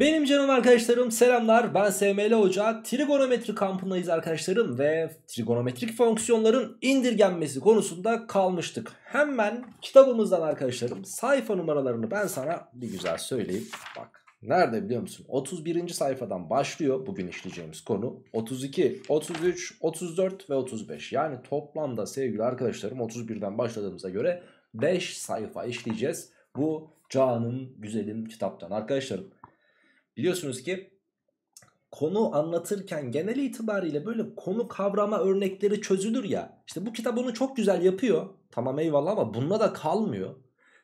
Benim canım arkadaşlarım selamlar ben SML Hoca trigonometri kampındayız arkadaşlarım ve trigonometrik fonksiyonların indirgenmesi konusunda kalmıştık. Hemen kitabımızdan arkadaşlarım sayfa numaralarını ben sana bir güzel söyleyeyim bak. Nerede biliyor musun? 31. sayfadan başlıyor bugün işleyeceğimiz konu. 32, 33, 34 ve 35. Yani toplamda sevgili arkadaşlarım 31'den başladığımıza göre 5 sayfa işleyeceğiz. Bu Can'ın güzelim kitaptan arkadaşlarım. Biliyorsunuz ki konu anlatırken genel itibariyle böyle konu kavrama örnekleri çözülür ya. İşte bu kitap bunu çok güzel yapıyor. Tamam eyvallah ama bununla da kalmıyor.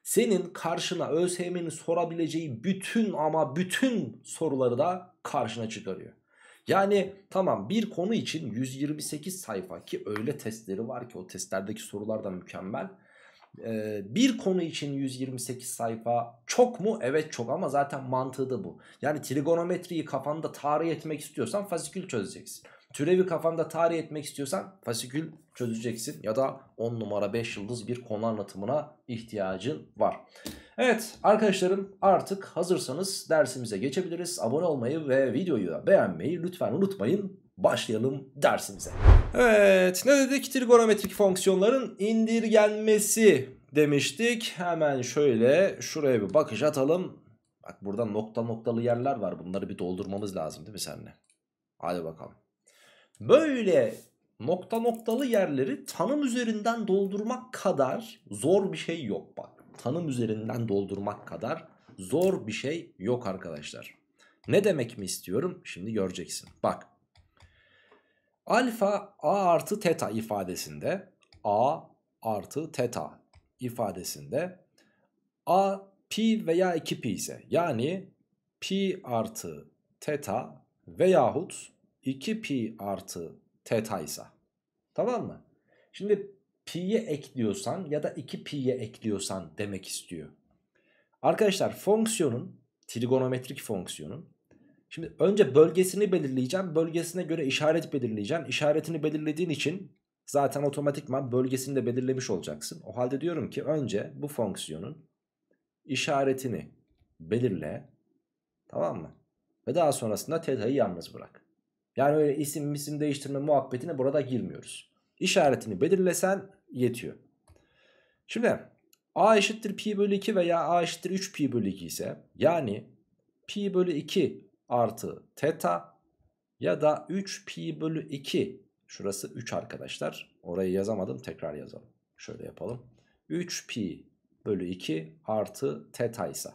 Senin karşına ÖSYM'nin sorabileceği bütün ama bütün soruları da karşına çıkarıyor. Yani tamam bir konu için 128 sayfa ki öyle testleri var ki o testlerdeki sorular da mükemmel e, bir konu için 128 sayfa çok mu? Evet çok ama zaten mantığı da bu. Yani trigonometriyi kafanda tarih etmek istiyorsan fasikül çözeceksin. Türevi kafanda tarih etmek istiyorsan fasikül çözeceksin ya da 10 numara 5 yıldız bir konu anlatımına ihtiyacın var. Evet arkadaşlarım artık hazırsanız dersimize geçebiliriz. Abone olmayı ve videoyu beğenmeyi lütfen unutmayın başlayalım dersimize. Evet ne dedik trigonometrik fonksiyonların indirgenmesi demiştik. Hemen şöyle şuraya bir bakış atalım. Bak burada nokta noktalı yerler var bunları bir doldurmamız lazım değil mi seninle? Hadi bakalım. Böyle nokta noktalı yerleri tanım üzerinden doldurmak kadar zor bir şey yok bak. Tanım üzerinden doldurmak kadar zor bir şey yok arkadaşlar. Ne demek mi istiyorum? Şimdi göreceksin. Bak Alfa a artı teta ifadesinde a artı teta ifadesinde a pi veya 2 pi ise yani pi artı teta veyahut 2 pi artı teta ise tamam mı? Şimdi pi'ye ekliyorsan ya da 2 pi'ye ekliyorsan demek istiyor. Arkadaşlar fonksiyonun trigonometrik fonksiyonun Şimdi önce bölgesini belirleyeceğim. Bölgesine göre işaret belirleyeceğim. İşaretini belirlediğin için zaten otomatikman bölgesini de belirlemiş olacaksın. O halde diyorum ki önce bu fonksiyonun işaretini belirle. Tamam mı? Ve daha sonrasında teta'yı yalnız bırak. Yani öyle isim isim değiştirme muhabbetine burada girmiyoruz. İşaretini belirlesen yetiyor. Şimdi a eşittir pi bölü 2 veya a eşittir 3 pi bölü 2 ise yani pi bölü 2 artı teta ya da 3pi bölü 2. Şurası 3 arkadaşlar. Orayı yazamadım tekrar yazalım. Şöyle yapalım. 3pi bölü 2 artı teta ise.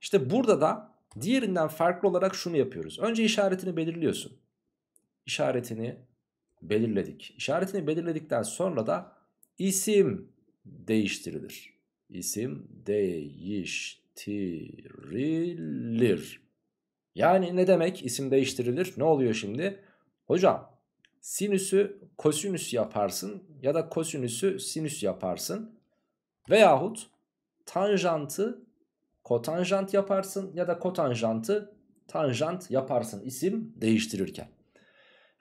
İşte burada da diğerinden farklı olarak şunu yapıyoruz. Önce işaretini belirliyorsun. İşaretini belirledik. İşaretini belirledikten sonra da isim değiştirilir. İsim değiştirilir. Yani ne demek isim değiştirilir? Ne oluyor şimdi? Hocam sinüsü kosinüs yaparsın ya da kosinüsü sinüs yaparsın. Veyahut tanjantı kotanjant yaparsın ya da kotanjantı tanjant yaparsın isim değiştirirken.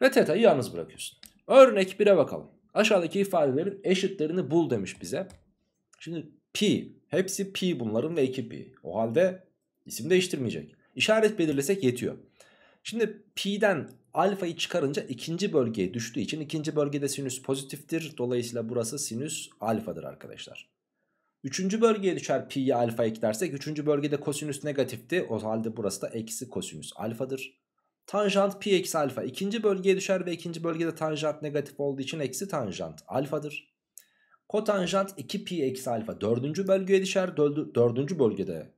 Ve teta'yı yalnız bırakıyorsun. Örnek 1'e bakalım. Aşağıdaki ifadelerin eşitlerini bul demiş bize. Şimdi pi. Hepsi pi bunların ve 2pi. O halde isim değiştirmeyecek. İşaret belirlesek yetiyor. Şimdi pi'den alfayı çıkarınca ikinci bölgeye düştüğü için ikinci bölgede sinüs pozitiftir. Dolayısıyla burası sinüs alfadır arkadaşlar. Üçüncü bölgeye düşer pi'ye alfa eklersek. Üçüncü bölgede kosinüs negatifti. O halde burası da eksi kosinüs alfadır. Tanjant pi eksi alfa ikinci bölgeye düşer ve ikinci bölgede tanjant negatif olduğu için eksi tanjant alfadır. Kotanjant 2 pi eksi alfa dördüncü bölgeye düşer. Dördüncü bölgede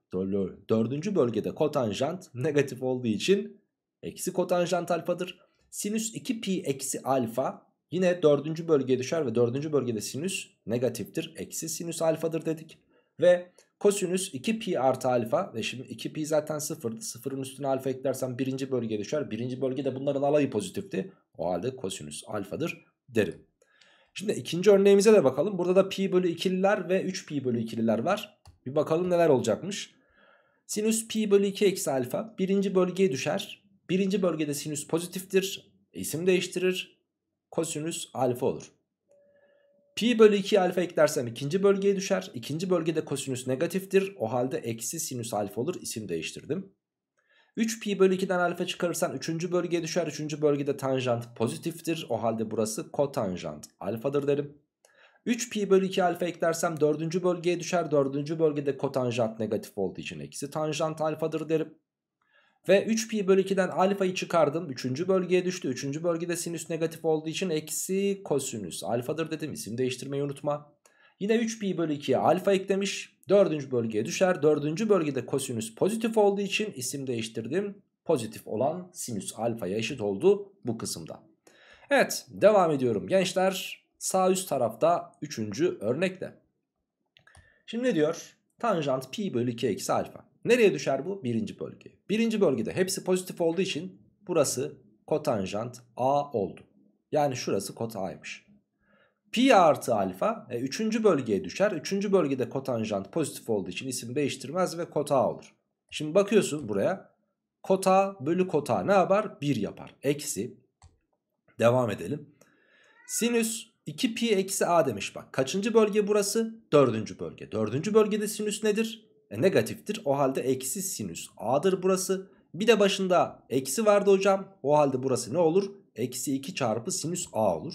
Dördüncü bölgede kotanjant negatif olduğu için eksi kotanjant alfadır. Sinüs 2 pi eksi alfa yine dördüncü bölgeye düşer ve dördüncü bölgede sinüs negatiftir. Eksi sinüs alfadır dedik. Ve kosinüs 2 pi artı alfa ve şimdi 2 pi zaten sıfırdı. Sıfırın üstüne alfa eklersen birinci bölgeye düşer. Birinci bölgede bunların alayı pozitifti. O halde kosinüs alfadır derim. Şimdi ikinci örneğimize de bakalım. Burada da pi bölü ikililer ve 3 pi bölü ikililer var. Bir bakalım neler olacakmış. Sinüs pi bölü 2 eksi alfa birinci bölgeye düşer. Birinci bölgede sinüs pozitiftir. İsim değiştirir. Kosinüs alfa olur. Pi bölü 2 alfa eklersem ikinci bölgeye düşer. İkinci bölgede kosinüs negatiftir. O halde eksi sinüs alfa olur. İsim değiştirdim. 3 pi bölü 2'den alfa çıkarırsan üçüncü bölgeye düşer. Üçüncü bölgede tanjant pozitiftir. O halde burası kotanjant alfadır derim. 3 pi bölü 2 alfa eklersem 4. bölgeye düşer. 4. bölgede kotanjant negatif olduğu için eksi tanjant alfadır derim. Ve 3 pi bölü 2'den alfayı çıkardım. 3. bölgeye düştü. 3. bölgede sinüs negatif olduğu için eksi kosinüs alfadır dedim. İsim değiştirmeyi unutma. Yine 3 pi bölü 2'ye alfa eklemiş. 4. bölgeye düşer. 4. bölgede kosinüs pozitif olduğu için isim değiştirdim. Pozitif olan sinüs alfaya eşit oldu bu kısımda. Evet devam ediyorum gençler. Sağ üst tarafta 3. örnekte. Şimdi ne diyor? Tanjant pi bölü 2 eksi alfa. Nereye düşer bu? Birinci bölgeye. Birinci bölgede hepsi pozitif olduğu için burası kotanjant a oldu. Yani şurası kot a'ymış. Pi artı alfa e, üçüncü bölgeye düşer. Üçüncü bölgede kotanjant pozitif olduğu için isim değiştirmez ve kot a olur. Şimdi bakıyorsun buraya. Kot a bölü kot a ne yapar? 1 yapar. Eksi. Devam edelim. Sinüs 2pi eksi a demiş bak. Kaçıncı bölge burası? Dördüncü bölge. Dördüncü bölgede sinüs nedir? E, negatiftir. O halde eksi sinüs a'dır burası. Bir de başında eksi vardı hocam. O halde burası ne olur? Eksi 2 çarpı sinüs a olur.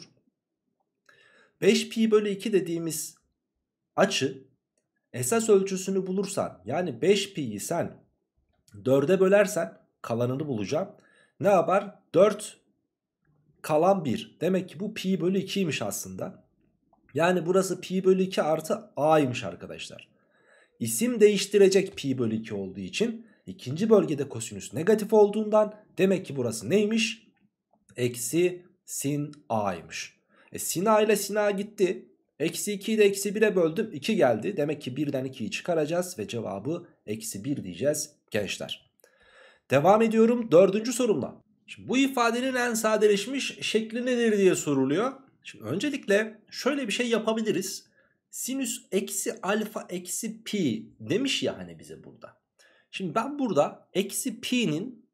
5pi bölü 2 dediğimiz açı esas ölçüsünü bulursan yani 5pi'yi sen 4'e bölersen kalanını bulacağım. Ne yapar? 4 kalan 1. Demek ki bu pi bölü 2'ymiş aslında. Yani burası pi bölü 2 artı a'ymış arkadaşlar. İsim değiştirecek pi bölü 2 olduğu için ikinci bölgede kosinüs negatif olduğundan demek ki burası neymiş? Eksi sin a'ymış. E sin a ile sin a gitti. Eksi 2'yi de eksi 1'e böldüm 2 geldi. Demek ki 1'den 2'yi çıkaracağız ve cevabı eksi 1 diyeceğiz gençler. Devam ediyorum dördüncü sorumla. Şimdi bu ifadenin en sadeleşmiş şekli nedir diye soruluyor. Şimdi öncelikle şöyle bir şey yapabiliriz. Sinüs eksi alfa eksi pi demiş ya hani bize burada. Şimdi ben burada eksi pi'nin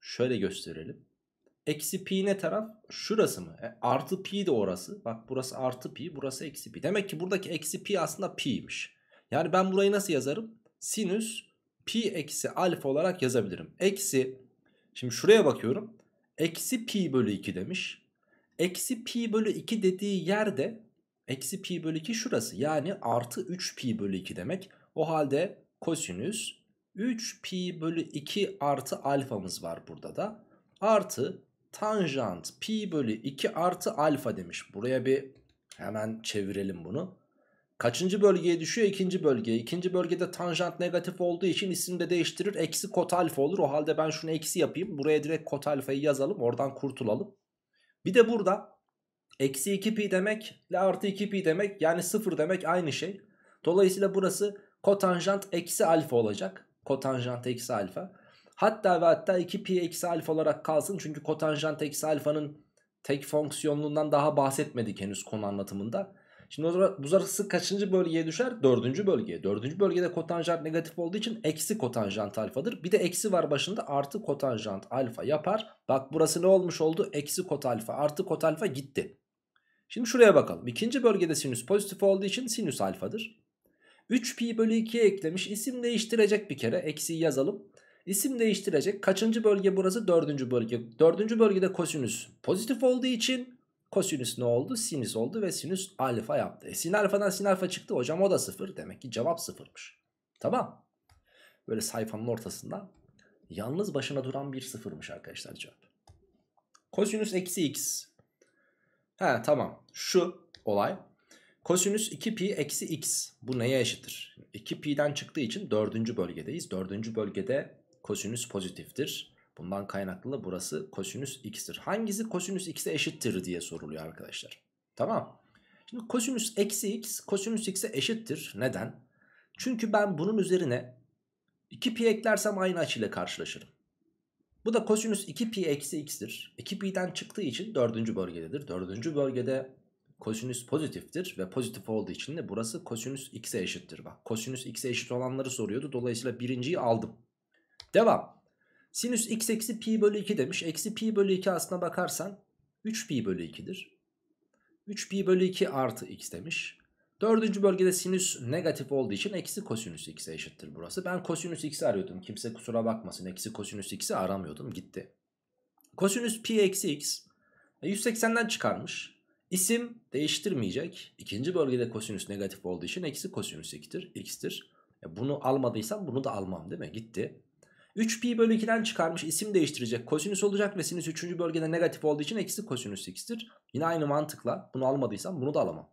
şöyle gösterelim. Eksi pi ne taraf? Şurası mı? E, artı pi de orası. Bak burası artı pi burası eksi pi. Demek ki buradaki eksi pi aslında pi'ymiş. Yani ben burayı nasıl yazarım? Sinüs pi eksi alfa olarak yazabilirim. Eksi şimdi şuraya bakıyorum. Eksi pi bölü 2 demiş. Eksi pi bölü 2 dediği yerde eksi pi bölü 2 şurası. Yani artı 3 pi bölü 2 demek. O halde kosinüs 3 pi bölü 2 artı alfamız var burada da. Artı tanjant pi bölü 2 artı alfa demiş. Buraya bir hemen çevirelim bunu. Kaçıncı bölgeye düşüyor? İkinci bölgeye. İkinci bölgede tanjant negatif olduğu için isim de değiştirir. Eksi kot alfa olur. O halde ben şunu eksi yapayım. Buraya direkt kot alfayı yazalım. Oradan kurtulalım. Bir de burada eksi 2 pi demek ile artı 2 pi demek yani sıfır demek aynı şey. Dolayısıyla burası kotanjant eksi alfa olacak. Kotanjant eksi alfa. Hatta ve hatta 2 pi eksi alfa olarak kalsın. Çünkü kotanjant eksi alfanın tek fonksiyonluğundan daha bahsetmedik henüz konu anlatımında. Şimdi o zaman bu zarısı kaçıncı bölgeye düşer? Dördüncü bölgeye. Dördüncü bölgede kotanjant negatif olduğu için eksi kotanjant alfadır. Bir de eksi var başında artı kotanjant alfa yapar. Bak burası ne olmuş oldu? Eksi kot alfa artı kot alfa gitti. Şimdi şuraya bakalım. İkinci bölgede sinüs pozitif olduğu için sinüs alfadır. 3pi bölü 2'ye eklemiş. İsim değiştirecek bir kere. Eksiyi yazalım. İsim değiştirecek. Kaçıncı bölge burası? Dördüncü bölge. Dördüncü bölgede kosinüs pozitif olduğu için Kosinüs ne oldu? Sinüs oldu ve sinüs alfa yaptı. E, sin alfadan sin alfa çıktı hocam o da sıfır. Demek ki cevap sıfırmış. Tamam. Böyle sayfanın ortasında yalnız başına duran bir sıfırmış arkadaşlar cevap. Kosinüs eksi x. He tamam. Şu olay. Kosinüs 2pi eksi x. Bu neye eşittir? 2pi'den çıktığı için dördüncü bölgedeyiz. Dördüncü bölgede kosinüs pozitiftir. Bundan kaynaklı da burası kosinüs x'tir. Hangisi kosinüs x'e eşittir diye soruluyor arkadaşlar. Tamam. Şimdi kosinüs eksi x kosinüs x'e eşittir. Neden? Çünkü ben bunun üzerine 2pi eklersem aynı açıyla karşılaşırım. Bu da kosinüs 2pi eksi x'tir. 2pi'den çıktığı için dördüncü bölgededir. Dördüncü bölgede kosinüs pozitiftir ve pozitif olduğu için de burası kosinüs x'e eşittir. Bak kosinüs x'e eşit olanları soruyordu. Dolayısıyla birinciyi aldım. Devam. Sinüs x eksi pi bölü 2 demiş. Eksi pi bölü 2 aslına bakarsan 3 pi bölü 2'dir. 3 pi bölü 2 artı x demiş. Dördüncü bölgede sinüs negatif olduğu için eksi kosinüs x'e eşittir burası. Ben kosinüs x'i arıyordum. Kimse kusura bakmasın. Eksi kosinüs x'i aramıyordum. Gitti. Kosinüs pi eksi x. 180'den e, çıkarmış. İsim değiştirmeyecek. İkinci bölgede kosinüs negatif olduğu için eksi kosinüs x'tir. x'tir. E, bunu almadıysam bunu da almam değil mi? Gitti. 3pi bölü 2'den çıkarmış isim değiştirecek kosinüs olacak ve sinüs 3. bölgede negatif olduğu için eksi kosinüs x'tir. Yine aynı mantıkla bunu almadıysam bunu da alamam.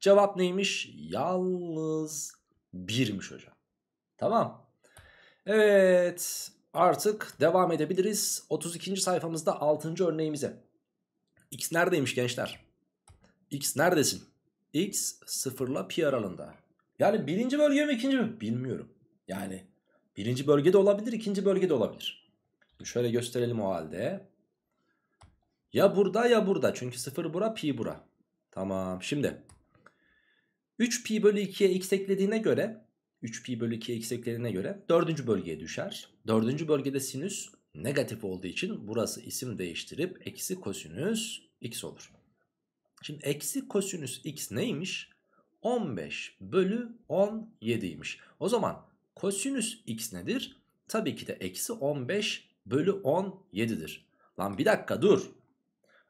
Cevap neymiş? Yalnız 1'miş hocam. Tamam. Evet artık devam edebiliriz. 32. sayfamızda 6. örneğimize. X neredeymiş gençler? X neredesin? X 0 ile pi aralığında. Yani birinci bölge mi ikinci mi? Bilmiyorum. Yani Birinci bölgede olabilir, ikinci bölgede olabilir. Şöyle gösterelim o halde. Ya burada ya burada. Çünkü 0 bura, pi bura. Tamam. Şimdi 3 pi bölü 2'ye x eklediğine göre 3 pi bölü 2'ye x eklediğine göre 4. bölgeye düşer. 4. bölgede sinüs negatif olduğu için burası isim değiştirip eksi kosinüs x olur. Şimdi eksi kosinüs x neymiş? 15 bölü 17'ymiş. O zaman Kosinüs x nedir? Tabii ki de eksi 15 bölü 17'dir. Lan bir dakika dur.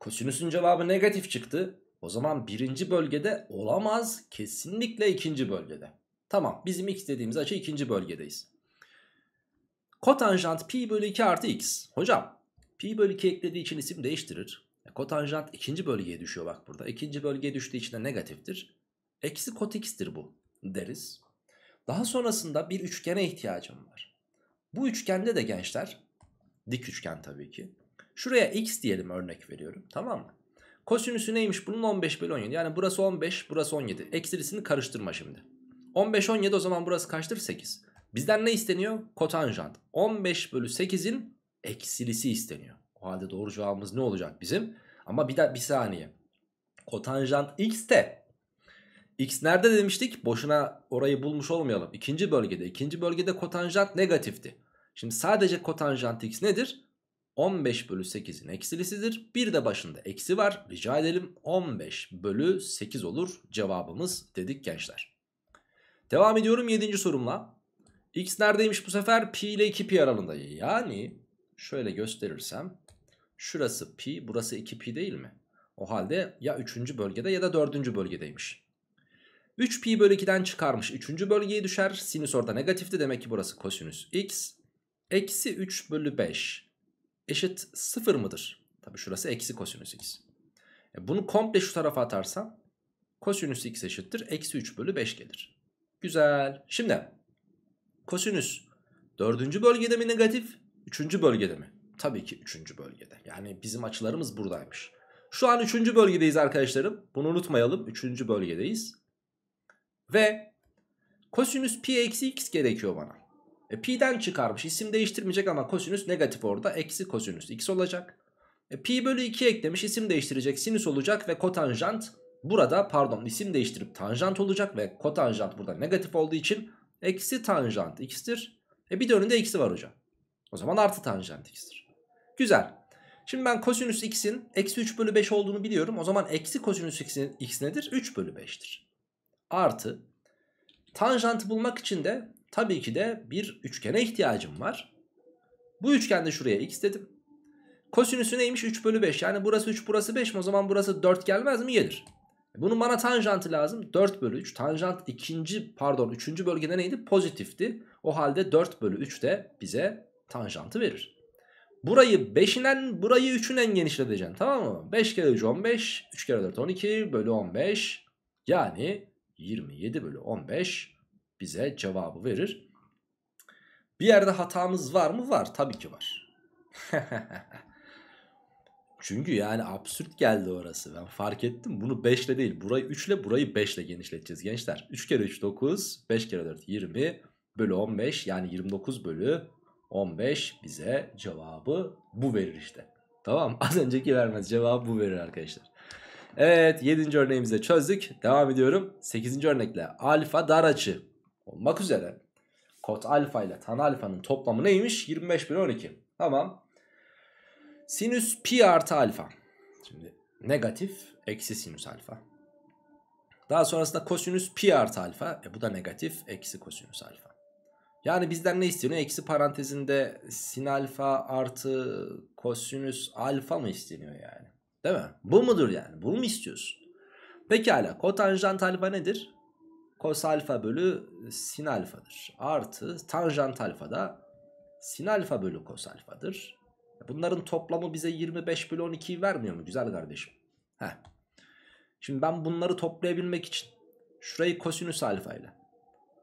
Kosinüsün cevabı negatif çıktı. O zaman birinci bölgede olamaz. Kesinlikle ikinci bölgede. Tamam bizim x dediğimiz açı ikinci bölgedeyiz. Kotanjant pi bölü 2 artı x. Hocam pi bölü 2 eklediği için isim değiştirir. E, kotanjant ikinci bölgeye düşüyor bak burada. İkinci bölgeye düştüğü için de negatiftir. Eksi kot x'tir bu deriz. Daha sonrasında bir üçgene ihtiyacım var. Bu üçgende de gençler dik üçgen tabii ki. Şuraya x diyelim örnek veriyorum tamam mı? Kosinüsü neymiş bunun 15 bölü 17. Yani burası 15 burası 17. Eksilisini karıştırma şimdi. 15 17 o zaman burası kaçtır 8. Bizden ne isteniyor? Kotanjant. 15 bölü 8'in eksilisi isteniyor. O halde doğru cevabımız ne olacak bizim? Ama bir, de, bir saniye. Kotanjant x de X nerede demiştik? Boşuna orayı bulmuş olmayalım. İkinci bölgede. İkinci bölgede kotanjant negatifti. Şimdi sadece kotanjant X nedir? 15 bölü 8'in eksilisidir. Bir de başında eksi var. Rica edelim 15 bölü 8 olur cevabımız dedik gençler. Devam ediyorum 7. sorumla. X neredeymiş bu sefer? Pi ile 2pi aralığında. Yani şöyle gösterirsem. Şurası pi burası 2pi değil mi? O halde ya 3. bölgede ya da 4. bölgedeymiş. 3 pi bölü 2'den çıkarmış 3. bölgeye düşer. Sinüs orada negatifti demek ki burası kosinüs x. Eksi 3 bölü 5 eşit 0 mıdır? Tabi şurası eksi kosinüs x. E bunu komple şu tarafa atarsam kosinüs x eşittir. Eksi 3 bölü 5 gelir. Güzel. Şimdi kosinüs 4. bölgede mi negatif? 3. bölgede mi? Tabii ki 3. bölgede. Yani bizim açılarımız buradaymış. Şu an 3. bölgedeyiz arkadaşlarım. Bunu unutmayalım. 3. bölgedeyiz. Ve kosinüs pi eksi x gerekiyor bana. E, pi'den çıkarmış isim değiştirmeyecek ama kosinüs negatif orada. Eksi kosinüs x olacak. E, pi bölü 2 eklemiş isim değiştirecek sinüs olacak ve kotanjant burada pardon isim değiştirip tanjant olacak ve kotanjant burada negatif olduğu için eksi tanjant x'tir. E bir de önünde eksi var hocam. O zaman artı tanjant x'tir. Güzel. Şimdi ben kosinüs x'in eksi 3 bölü 5 olduğunu biliyorum. O zaman eksi kosinüs x'in x nedir? 3 bölü 5'tir artı tanjantı bulmak için de tabii ki de bir üçgene ihtiyacım var. Bu üçgende şuraya x dedim. Kosinüsü neymiş? 3 bölü 5. Yani burası 3 burası 5 mi? O zaman burası 4 gelmez mi? Gelir. E bunun bana tanjantı lazım. 4 bölü 3. Tanjant ikinci pardon 3. bölgede neydi? Pozitifti. O halde 4 bölü 3 de bize tanjantı verir. Burayı 5'inen burayı 3'ünen genişleteceksin tamam mı? 5 kere 3 15. 3 kere 4 12 bölü 15. Yani 27 bölü 15 bize cevabı verir. Bir yerde hatamız var mı? Var. Tabii ki var. Çünkü yani absürt geldi orası. Ben fark ettim. Bunu 5 ile değil. Burayı 3 ile burayı 5 ile genişleteceğiz gençler. 3 kere 3 9. 5 kere 4 20. Bölü 15 yani 29 bölü 15 bize cevabı bu verir işte. Tamam az önceki vermez cevabı bu verir arkadaşlar. Evet 7. örneğimizi çözdük. Devam ediyorum. 8. örnekle alfa dar açı olmak üzere. Kot alfa ile tan alfanın toplamı neymiş? 25 bölü 12. Tamam. Sinüs pi artı alfa. Şimdi negatif eksi sinüs alfa. Daha sonrasında kosinüs pi artı alfa. E bu da negatif eksi kosinüs alfa. Yani bizden ne isteniyor? Eksi parantezinde sin alfa artı kosinüs alfa mı isteniyor yani? Değil mi? Bu mudur yani? Bunu mu istiyorsun? Pekala kotanjant alfa nedir? Kos alfa bölü sin alfadır. Artı tanjant alfa da sin alfa bölü kos alfadır. Bunların toplamı bize 25 bölü 12'yi vermiyor mu güzel kardeşim? Heh. Şimdi ben bunları toplayabilmek için şurayı kosinüs alfa ile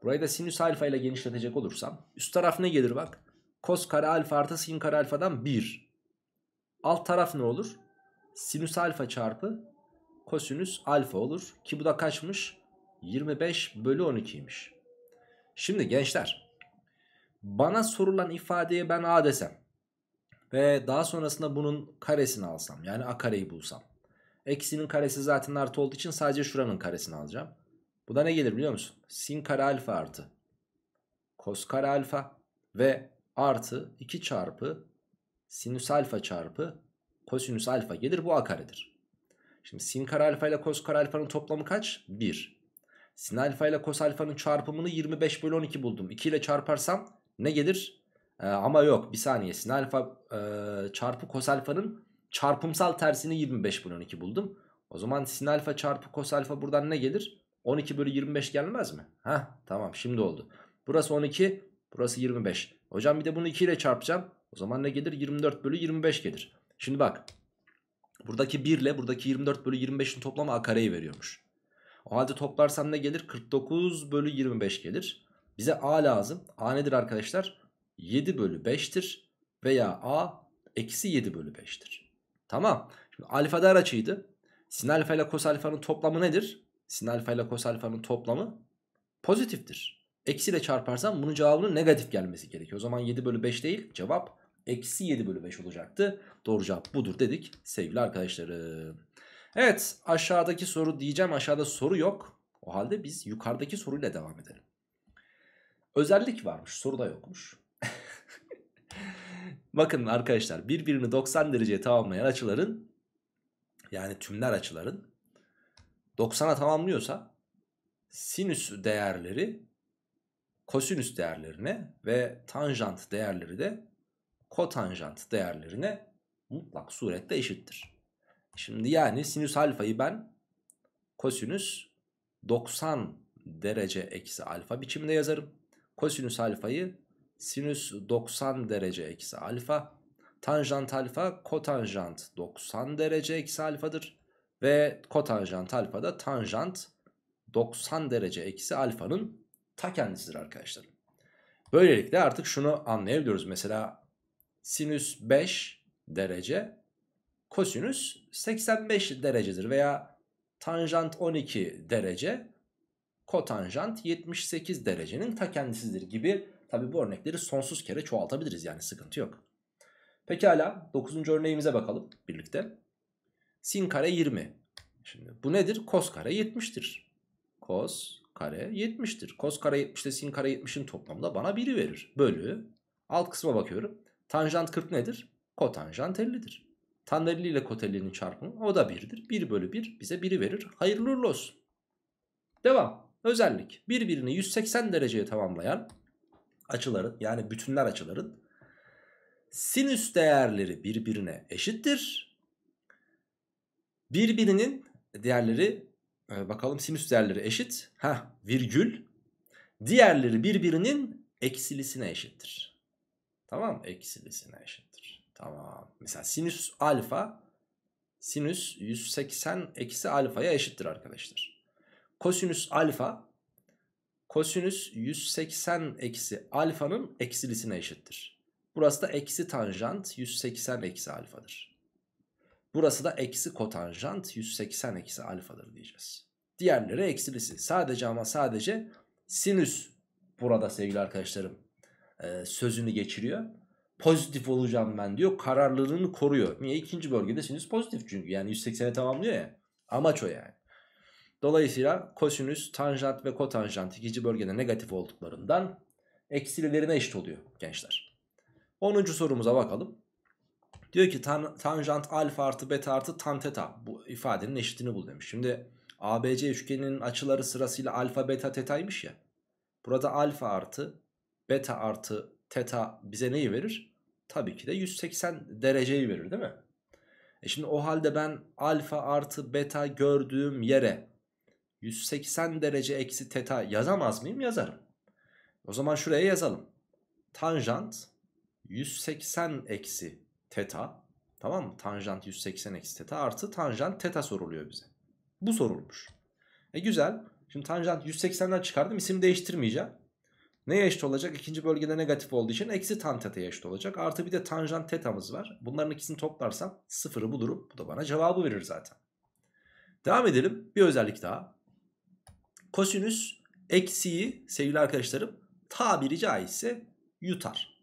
burayı da sinüs alfa ile genişletecek olursam üst taraf ne gelir bak? Kos kare alfa artı sin kare alfadan 1. Alt taraf ne olur? sinüs alfa çarpı kosinüs alfa olur. Ki bu da kaçmış? 25 bölü 12'ymiş. Şimdi gençler bana sorulan ifadeye ben a desem ve daha sonrasında bunun karesini alsam yani a kareyi bulsam. Eksinin karesi zaten artı olduğu için sadece şuranın karesini alacağım. Bu da ne gelir biliyor musun? Sin kare alfa artı kos kare alfa ve artı 2 çarpı sinüs alfa çarpı Kosinüs alfa gelir bu a karedir. Şimdi sin kare alfa ile kos kare alfanın toplamı kaç? 1. Sin alfa ile kos alfanın çarpımını 25 bölü 12 buldum. 2 ile çarparsam ne gelir? Ee, ama yok bir saniye sin alfa e, çarpı kos alfanın çarpımsal tersini 25 bölü 12 buldum. O zaman sin alfa çarpı kos alfa buradan ne gelir? 12 bölü 25 gelmez mi? Heh tamam şimdi oldu. Burası 12 burası 25. Hocam bir de bunu 2 ile çarpacağım. O zaman ne gelir? 24 bölü 25 gelir. Şimdi bak. Buradaki 1 ile buradaki 24 bölü 25'in toplamı a kareyi veriyormuş. O halde toplarsam ne gelir? 49 bölü 25 gelir. Bize a lazım. A nedir arkadaşlar? 7 bölü 5'tir. Veya a eksi 7 bölü 5'tir. Tamam. Şimdi alfa dar açıydı. Sin alfa ile kos alfanın toplamı nedir? Sin alfa ile kos alfanın toplamı pozitiftir. Eksi ile çarparsam bunun cevabının negatif gelmesi gerekiyor. O zaman 7 bölü 5 değil cevap eksi 7 bölü 5 olacaktı. Doğru cevap budur dedik sevgili arkadaşlarım. Evet aşağıdaki soru diyeceğim aşağıda soru yok. O halde biz yukarıdaki soruyla devam edelim. Özellik varmış soruda yokmuş. Bakın arkadaşlar birbirini 90 dereceye tamamlayan açıların yani tümler açıların 90'a tamamlıyorsa sinüs değerleri kosinüs değerlerine ve tanjant değerleri de kotanjant değerlerine mutlak surette eşittir. Şimdi yani sinüs alfayı ben kosinüs 90 derece eksi alfa biçiminde yazarım. Kosinüs alfayı sinüs 90 derece eksi alfa. Tanjant alfa kotanjant 90 derece eksi alfadır. Ve kotanjant alfa da tanjant 90 derece eksi alfanın ta kendisidir arkadaşlar. Böylelikle artık şunu anlayabiliyoruz. Mesela sinüs 5 derece kosinüs 85 derecedir veya tanjant 12 derece kotanjant 78 derecenin ta kendisidir gibi tabi bu örnekleri sonsuz kere çoğaltabiliriz yani sıkıntı yok. Pekala 9. örneğimize bakalım birlikte. Sin kare 20. Şimdi bu nedir? Kos kare 70'tir. Kos kare 70'tir. Kos kare 70 ile sin kare 70'in toplamı da bana 1'i verir. Bölü alt kısma bakıyorum. Tanjant 40 nedir? Kotanjant 50'dir. Tan 50 ile kot 50'nin çarpımı o da 1'dir. 1 bölü 1 bize 1'i verir. Hayırlı uğurlu olsun. Devam. Özellik birbirini 180 dereceye tamamlayan açıların yani bütünler açıların sinüs değerleri birbirine eşittir. Birbirinin değerleri e, bakalım sinüs değerleri eşit. Ha virgül. Diğerleri birbirinin eksilisine eşittir. Tamam eksi eksilisi eşittir. Tamam. Mesela sinüs alfa sinüs 180 eksi alfaya eşittir arkadaşlar. Kosinüs alfa kosinüs 180 eksi alfanın eksilisine eşittir. Burası da eksi tanjant 180 eksi alfadır. Burası da eksi kotanjant 180 eksi alfadır diyeceğiz. Diğerleri eksilisi. Sadece ama sadece sinüs burada sevgili arkadaşlarım. E, sözünü geçiriyor. Pozitif olacağım ben diyor. Kararlılığını koruyor. Niye? ikinci bölgede sinüs pozitif çünkü. Yani 180'e tamamlıyor ya. Amaç o yani. Dolayısıyla kosinüs, tanjant ve kotanjant ikinci bölgede negatif olduklarından eksilerine eşit oluyor gençler. 10. sorumuza bakalım. Diyor ki tan tanjant alfa artı beta artı tan teta bu ifadenin eşitini bul demiş. Şimdi ABC üçgeninin açıları sırasıyla alfa beta tetaymış ya. Burada alfa artı beta artı teta bize neyi verir? Tabii ki de 180 dereceyi verir değil mi? E şimdi o halde ben alfa artı beta gördüğüm yere 180 derece eksi teta yazamaz mıyım? Yazarım. O zaman şuraya yazalım. Tanjant 180 eksi teta tamam mı? Tanjant 180 eksi teta artı tanjant teta soruluyor bize. Bu sorulmuş. E güzel. Şimdi tanjant 180'den çıkardım. İsim değiştirmeyeceğim. Neye eşit olacak? İkinci bölgede negatif olduğu için eksi tan teta'ya eşit olacak. Artı bir de tanjant tetamız var. Bunların ikisini toplarsam sıfırı bulurum. Bu da bana cevabı verir zaten. Devam edelim. Bir özellik daha. Kosinüs eksiği sevgili arkadaşlarım tabiri caizse yutar.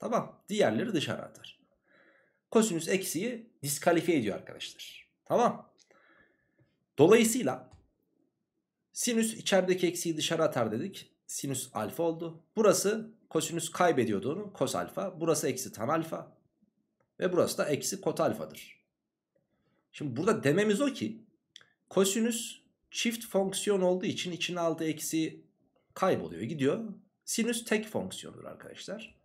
Tamam. Diğerleri dışarı atar. Kosinüs eksiği diskalifiye ediyor arkadaşlar. Tamam. Dolayısıyla sinüs içerideki eksiği dışarı atar dedik sinüs alfa oldu. Burası kosinüs kaybediyordu onu. Kos alfa. Burası eksi tan alfa. Ve burası da eksi kot alfadır. Şimdi burada dememiz o ki kosinüs çift fonksiyon olduğu için içine aldığı eksi kayboluyor gidiyor. Sinüs tek fonksiyondur arkadaşlar.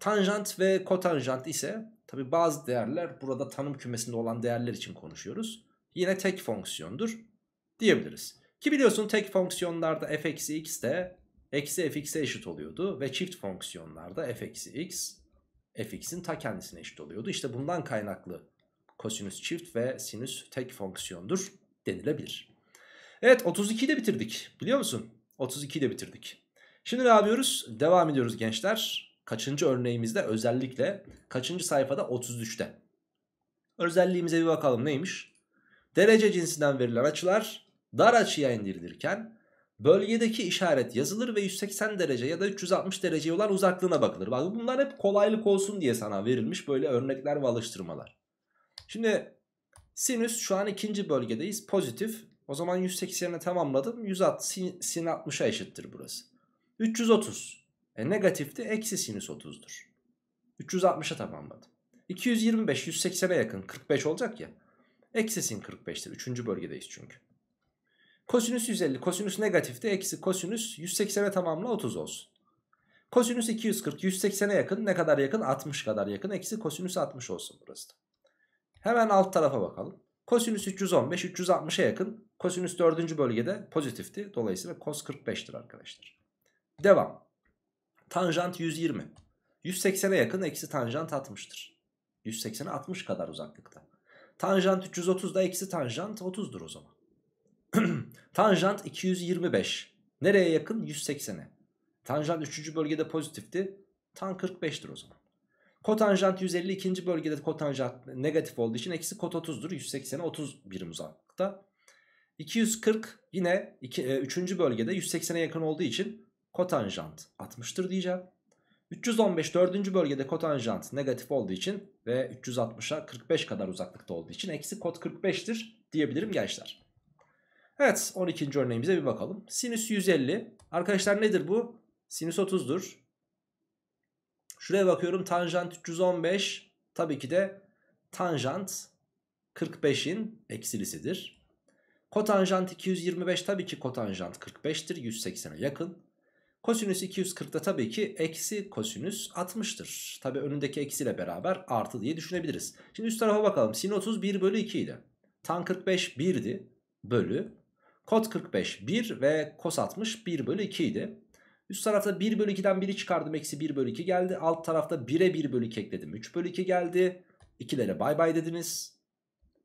Tanjant ve kotanjant ise tabi bazı değerler burada tanım kümesinde olan değerler için konuşuyoruz. Yine tek fonksiyondur diyebiliriz. Ki biliyorsun tek fonksiyonlarda f-x de eksi fx'e eşit oluyordu ve çift fonksiyonlarda f eksi x fx'in ta kendisine eşit oluyordu. İşte bundan kaynaklı kosinüs çift ve sinüs tek fonksiyondur denilebilir. Evet 32'yi de bitirdik biliyor musun? 32'yi de bitirdik. Şimdi ne yapıyoruz? Devam ediyoruz gençler. Kaçıncı örneğimizde özellikle kaçıncı sayfada 33'te. Özelliğimize bir bakalım neymiş? Derece cinsinden verilen açılar dar açıya indirilirken Bölgedeki işaret yazılır ve 180 derece ya da 360 derece olan uzaklığına bakılır. Bak bunlar hep kolaylık olsun diye sana verilmiş böyle örnekler ve alıştırmalar. Şimdi sinüs şu an ikinci bölgedeyiz pozitif. O zaman 180'e tamamladım. 160 sin 60'a eşittir burası. 330. E negatifti eksi sinüs 30'dur. 360'a tamamladım. 225 180'e yakın 45 olacak ya. Eksi sin 45'tir. Üçüncü bölgedeyiz çünkü. Kosinüs 150. Kosinüs negatifti. Eksi kosinüs 180'e tamamla 30 olsun. Kosinüs 240. 180'e yakın. Ne kadar yakın? 60 kadar yakın. Eksi kosinüs 60 olsun burası da. Hemen alt tarafa bakalım. Kosinüs 315. 360'a yakın. Kosinüs 4. bölgede pozitifti. Dolayısıyla kos 45'tir arkadaşlar. Devam. Tanjant 120. 180'e yakın. Eksi tanjant 60'tır. 180'e 60 kadar uzaklıkta. Tanjant 330 da eksi tanjant 30'dur o zaman. Tanjant 225. Nereye yakın? 180'e. Tanjant 3. bölgede pozitifti. Tan 45'tir o zaman. Kotanjant 150 ikinci bölgede kotanjant negatif olduğu için eksi kot 30'dur. 180'e 30 birim uzaklıkta. 240 yine 3. E, bölgede 180'e yakın olduğu için kotanjant 60'tır diyeceğim. 315 4. bölgede kotanjant negatif olduğu için ve 360'a 45 kadar uzaklıkta olduğu için eksi kot 45'tir diyebilirim gençler. Evet 12. örneğimize bir bakalım. Sinüs 150. Arkadaşlar nedir bu? Sinüs 30'dur. Şuraya bakıyorum tanjant 315. Tabii ki de tanjant 45'in eksilisidir. Kotanjant 225 tabii ki kotanjant 45'tir. 180'e yakın. Kosinüs 240'da tabii ki eksi kosinüs 60'tır. Tabii önündeki eksiyle beraber artı diye düşünebiliriz. Şimdi üst tarafa bakalım. Sin 30 1 bölü 2 ile. Tan 45 1'di. Bölü Kot 45 1 ve kos 60 1 bölü 2 idi. Üst tarafta 1 bölü 2'den 1'i çıkardım. Eksi 1 bölü 2 geldi. Alt tarafta 1'e 1 bölü 2 ekledim. 3 bölü 2 geldi. İkilere bay bay dediniz.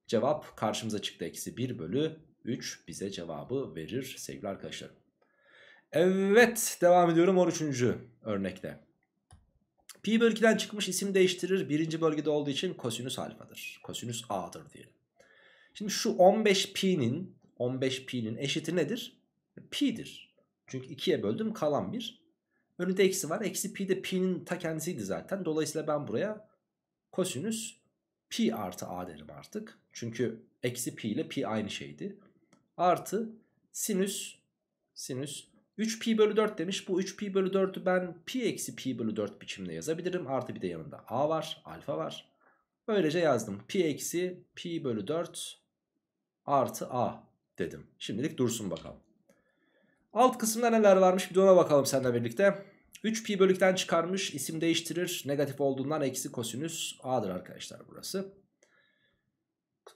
Cevap karşımıza çıktı. Eksi 1 bölü 3 bize cevabı verir sevgili arkadaşlarım. Evet devam ediyorum 13. örnekte. Pi bölü 2'den çıkmış isim değiştirir. Birinci bölgede olduğu için kosinüs alfadır. Kosinüs a'dır diyelim. Şimdi şu 15 pi'nin 15pi'nin eşiti nedir? Pi'dir. Çünkü 2'ye böldüm kalan 1. Önünde eksi var. Eksi pi de pi'nin ta kendisiydi zaten. Dolayısıyla ben buraya kosinüs pi artı a derim artık. Çünkü eksi pi ile pi aynı şeydi. Artı sinüs sinüs 3 pi bölü 4 demiş. Bu 3 pi bölü 4'ü ben pi eksi pi bölü 4 biçimde yazabilirim. Artı bir de yanında a var alfa var. Böylece yazdım. Pi eksi pi bölü 4 artı a dedim. Şimdilik dursun bakalım. Alt kısımda neler varmış bir de ona bakalım seninle birlikte. 3 pi bölükten çıkarmış isim değiştirir. Negatif olduğundan eksi kosinüs a'dır arkadaşlar burası.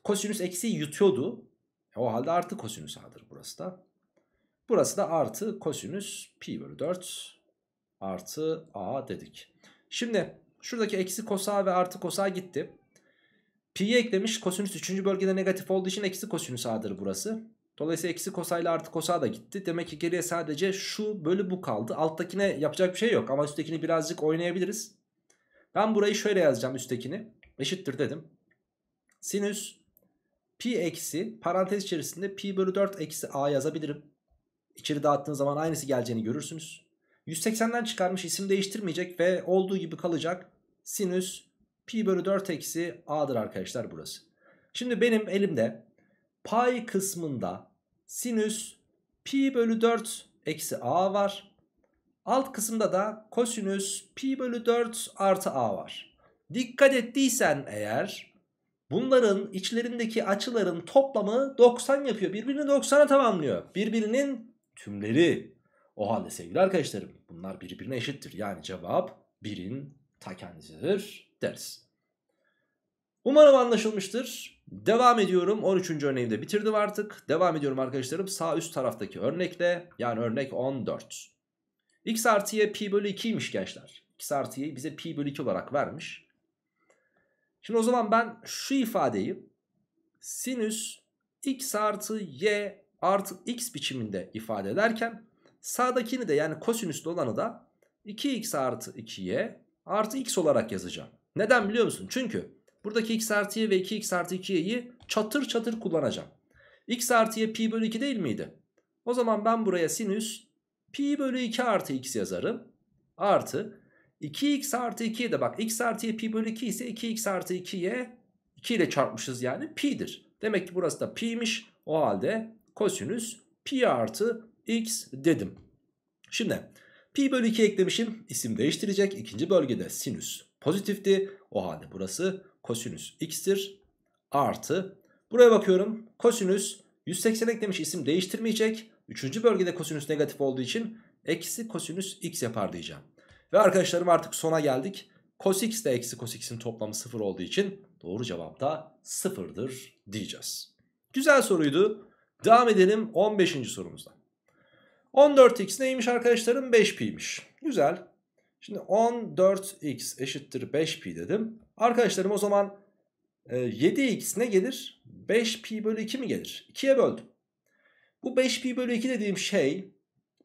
Kosinüs eksi yutuyordu. E, o halde artı kosinüs a'dır burası da. Burası da artı kosinüs pi bölü 4 artı a dedik. Şimdi şuradaki eksi kosa ve artı kosa gitti. Pi'yi eklemiş kosinüs 3. bölgede negatif olduğu için eksi kosinüs a'dır burası. Dolayısıyla eksi kosayla artı kosa da gitti. Demek ki geriye sadece şu bölü bu kaldı. Alttakine yapacak bir şey yok ama üsttekini birazcık oynayabiliriz. Ben burayı şöyle yazacağım üsttekini. Eşittir dedim. Sinüs pi eksi parantez içerisinde pi bölü 4 eksi a yazabilirim. İçeri dağıttığınız zaman aynısı geleceğini görürsünüz. 180'den çıkarmış isim değiştirmeyecek ve olduğu gibi kalacak. Sinüs pi bölü 4 eksi a'dır arkadaşlar burası. Şimdi benim elimde pay kısmında sinüs pi bölü 4 eksi a var. Alt kısımda da kosinüs pi bölü 4 artı a var. Dikkat ettiysen eğer bunların içlerindeki açıların toplamı 90 yapıyor. Birbirini 90'a tamamlıyor. Birbirinin tümleri. O halde sevgili arkadaşlarım bunlar birbirine eşittir. Yani cevap birin ta kendisidir deriz. Umarım anlaşılmıştır. Devam ediyorum. 13. örneğimi de bitirdim artık. Devam ediyorum arkadaşlarım. Sağ üst taraftaki örnekle yani örnek 14. X artı y pi bölü 2'ymiş gençler. X artı y'yi bize pi bölü 2 olarak vermiş. Şimdi o zaman ben şu ifadeyi sinüs x artı y artı x biçiminde ifade ederken sağdakini de yani kosinüslü olanı da 2x artı 2y artı x olarak yazacağım. Neden biliyor musun? Çünkü Buradaki x artı y ve 2x artı 2y'yi çatır çatır kullanacağım. x artı y pi bölü 2 değil miydi? O zaman ben buraya sinüs pi bölü 2 artı x yazarım. Artı 2x artı 2'ye de bak x artı y pi bölü 2 ise 2x artı 2'ye 2 ile çarpmışız yani pi'dir. Demek ki burası da pi'miş. O halde kosinüs pi artı x dedim. Şimdi pi bölü 2 eklemişim. Isim değiştirecek. ikinci bölgede sinüs pozitifti. O halde burası kosinüs x'tir artı buraya bakıyorum kosinüs 180 eklemiş isim değiştirmeyecek. Üçüncü bölgede kosinüs negatif olduğu için eksi kosinüs x yapar diyeceğim. Ve arkadaşlarım artık sona geldik. Cos x de eksi cos x'in toplamı sıfır olduğu için doğru cevap da sıfırdır diyeceğiz. Güzel soruydu. Devam edelim 15. sorumuzda. 14x neymiş arkadaşlarım? 5pi'ymiş. Güzel. Şimdi 14x eşittir 5pi dedim. Arkadaşlarım o zaman e, 7x ne gelir? 5pi bölü 2 mi gelir? 2'ye böldüm. Bu 5pi bölü 2 dediğim şey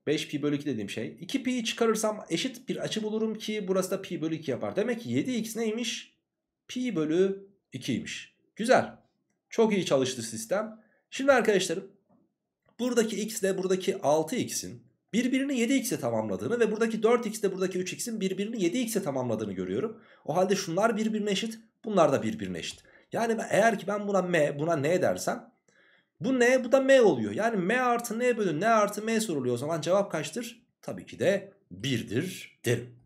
5pi bölü 2 dediğim şey 2pi'yi çıkarırsam eşit bir açı bulurum ki burası da pi bölü 2 yapar. Demek ki 7x neymiş? Pi bölü 2'ymiş. Güzel. Çok iyi çalıştı sistem. Şimdi arkadaşlarım buradaki x ile buradaki 6x'in birbirini 7x'e tamamladığını ve buradaki 4x de buradaki 3x'in birbirini 7x'e tamamladığını görüyorum. O halde şunlar birbirine eşit, bunlar da birbirine eşit. Yani eğer ki ben buna m, buna n dersem bu n, bu da m oluyor. Yani m artı n bölü n artı m soruluyor. O zaman cevap kaçtır? Tabii ki de 1'dir derim.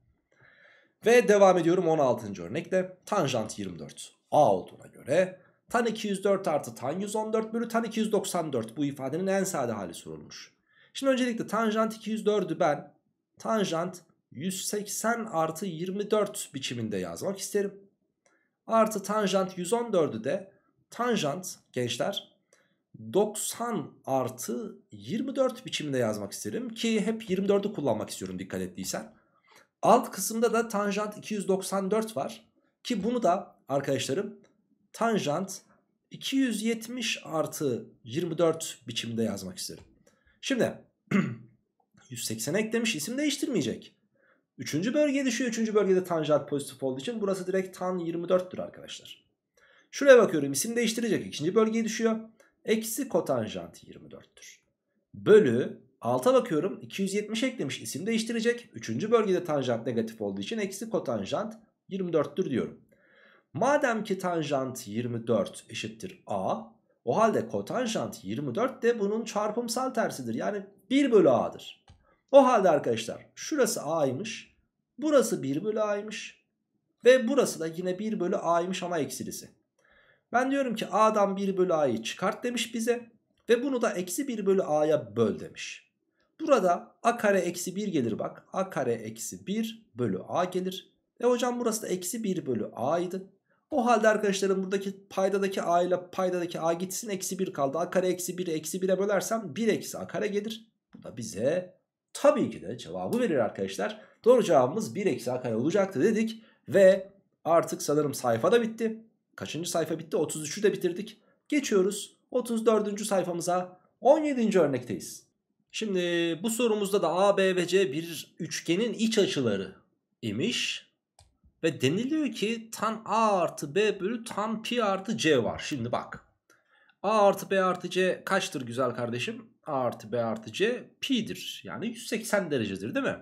Ve devam ediyorum 16. örnekte, Tanjant 24 a olduğuna göre tan 204 artı tan 114 bölü tan 294 bu ifadenin en sade hali sorulmuş. Şimdi öncelikle tanjant 204'ü ben tanjant 180 artı 24 biçiminde yazmak isterim. Artı tanjant 114'ü de tanjant gençler 90 artı 24 biçiminde yazmak isterim. Ki hep 24'ü kullanmak istiyorum dikkat ettiysen. Alt kısımda da tanjant 294 var. Ki bunu da arkadaşlarım tanjant 270 artı 24 biçiminde yazmak isterim. Şimdi 180 eklemiş isim değiştirmeyecek. Üçüncü bölge düşüyor. Üçüncü bölgede tanjant pozitif olduğu için burası direkt tan 24'tür arkadaşlar. Şuraya bakıyorum isim değiştirecek. İkinci bölgeye düşüyor. Eksi kotanjant 24'tür. Bölü 6'a bakıyorum 270 eklemiş isim değiştirecek. Üçüncü bölgede tanjant negatif olduğu için eksi kotanjant 24'tür diyorum. Madem ki tanjant 24 eşittir a o halde kotanjant 24 de bunun çarpımsal tersidir. Yani 1 bölü a'dır. O halde arkadaşlar şurası a'ymış. Burası 1 bölü a'ymış. Ve burası da yine 1 bölü a'ymış ama eksilisi. Ben diyorum ki a'dan 1 bölü a'yı çıkart demiş bize. Ve bunu da eksi 1 bölü a'ya böl demiş. Burada a kare eksi 1 gelir bak. a kare eksi 1 bölü a gelir. E hocam burası da eksi 1 bölü a'ydı. O halde arkadaşlarım buradaki paydadaki a ile paydadaki a gitsin. Eksi 1 kaldı. A kare eksi 1 eksi 1'e bölersem 1 eksi a kare gelir. Bu da bize tabii ki de cevabı verir arkadaşlar. Doğru cevabımız 1 eksi a kare olacaktı dedik. Ve artık sanırım sayfa da bitti. Kaçıncı sayfa bitti? 33'ü de bitirdik. Geçiyoruz 34. sayfamıza. 17. örnekteyiz. Şimdi bu sorumuzda da A, B ve C bir üçgenin iç açıları imiş. Ve deniliyor ki tan A artı B bölü tan Pi artı C var. Şimdi bak. A artı B artı C kaçtır güzel kardeşim? A artı B artı C Pi'dir. Yani 180 derecedir değil mi?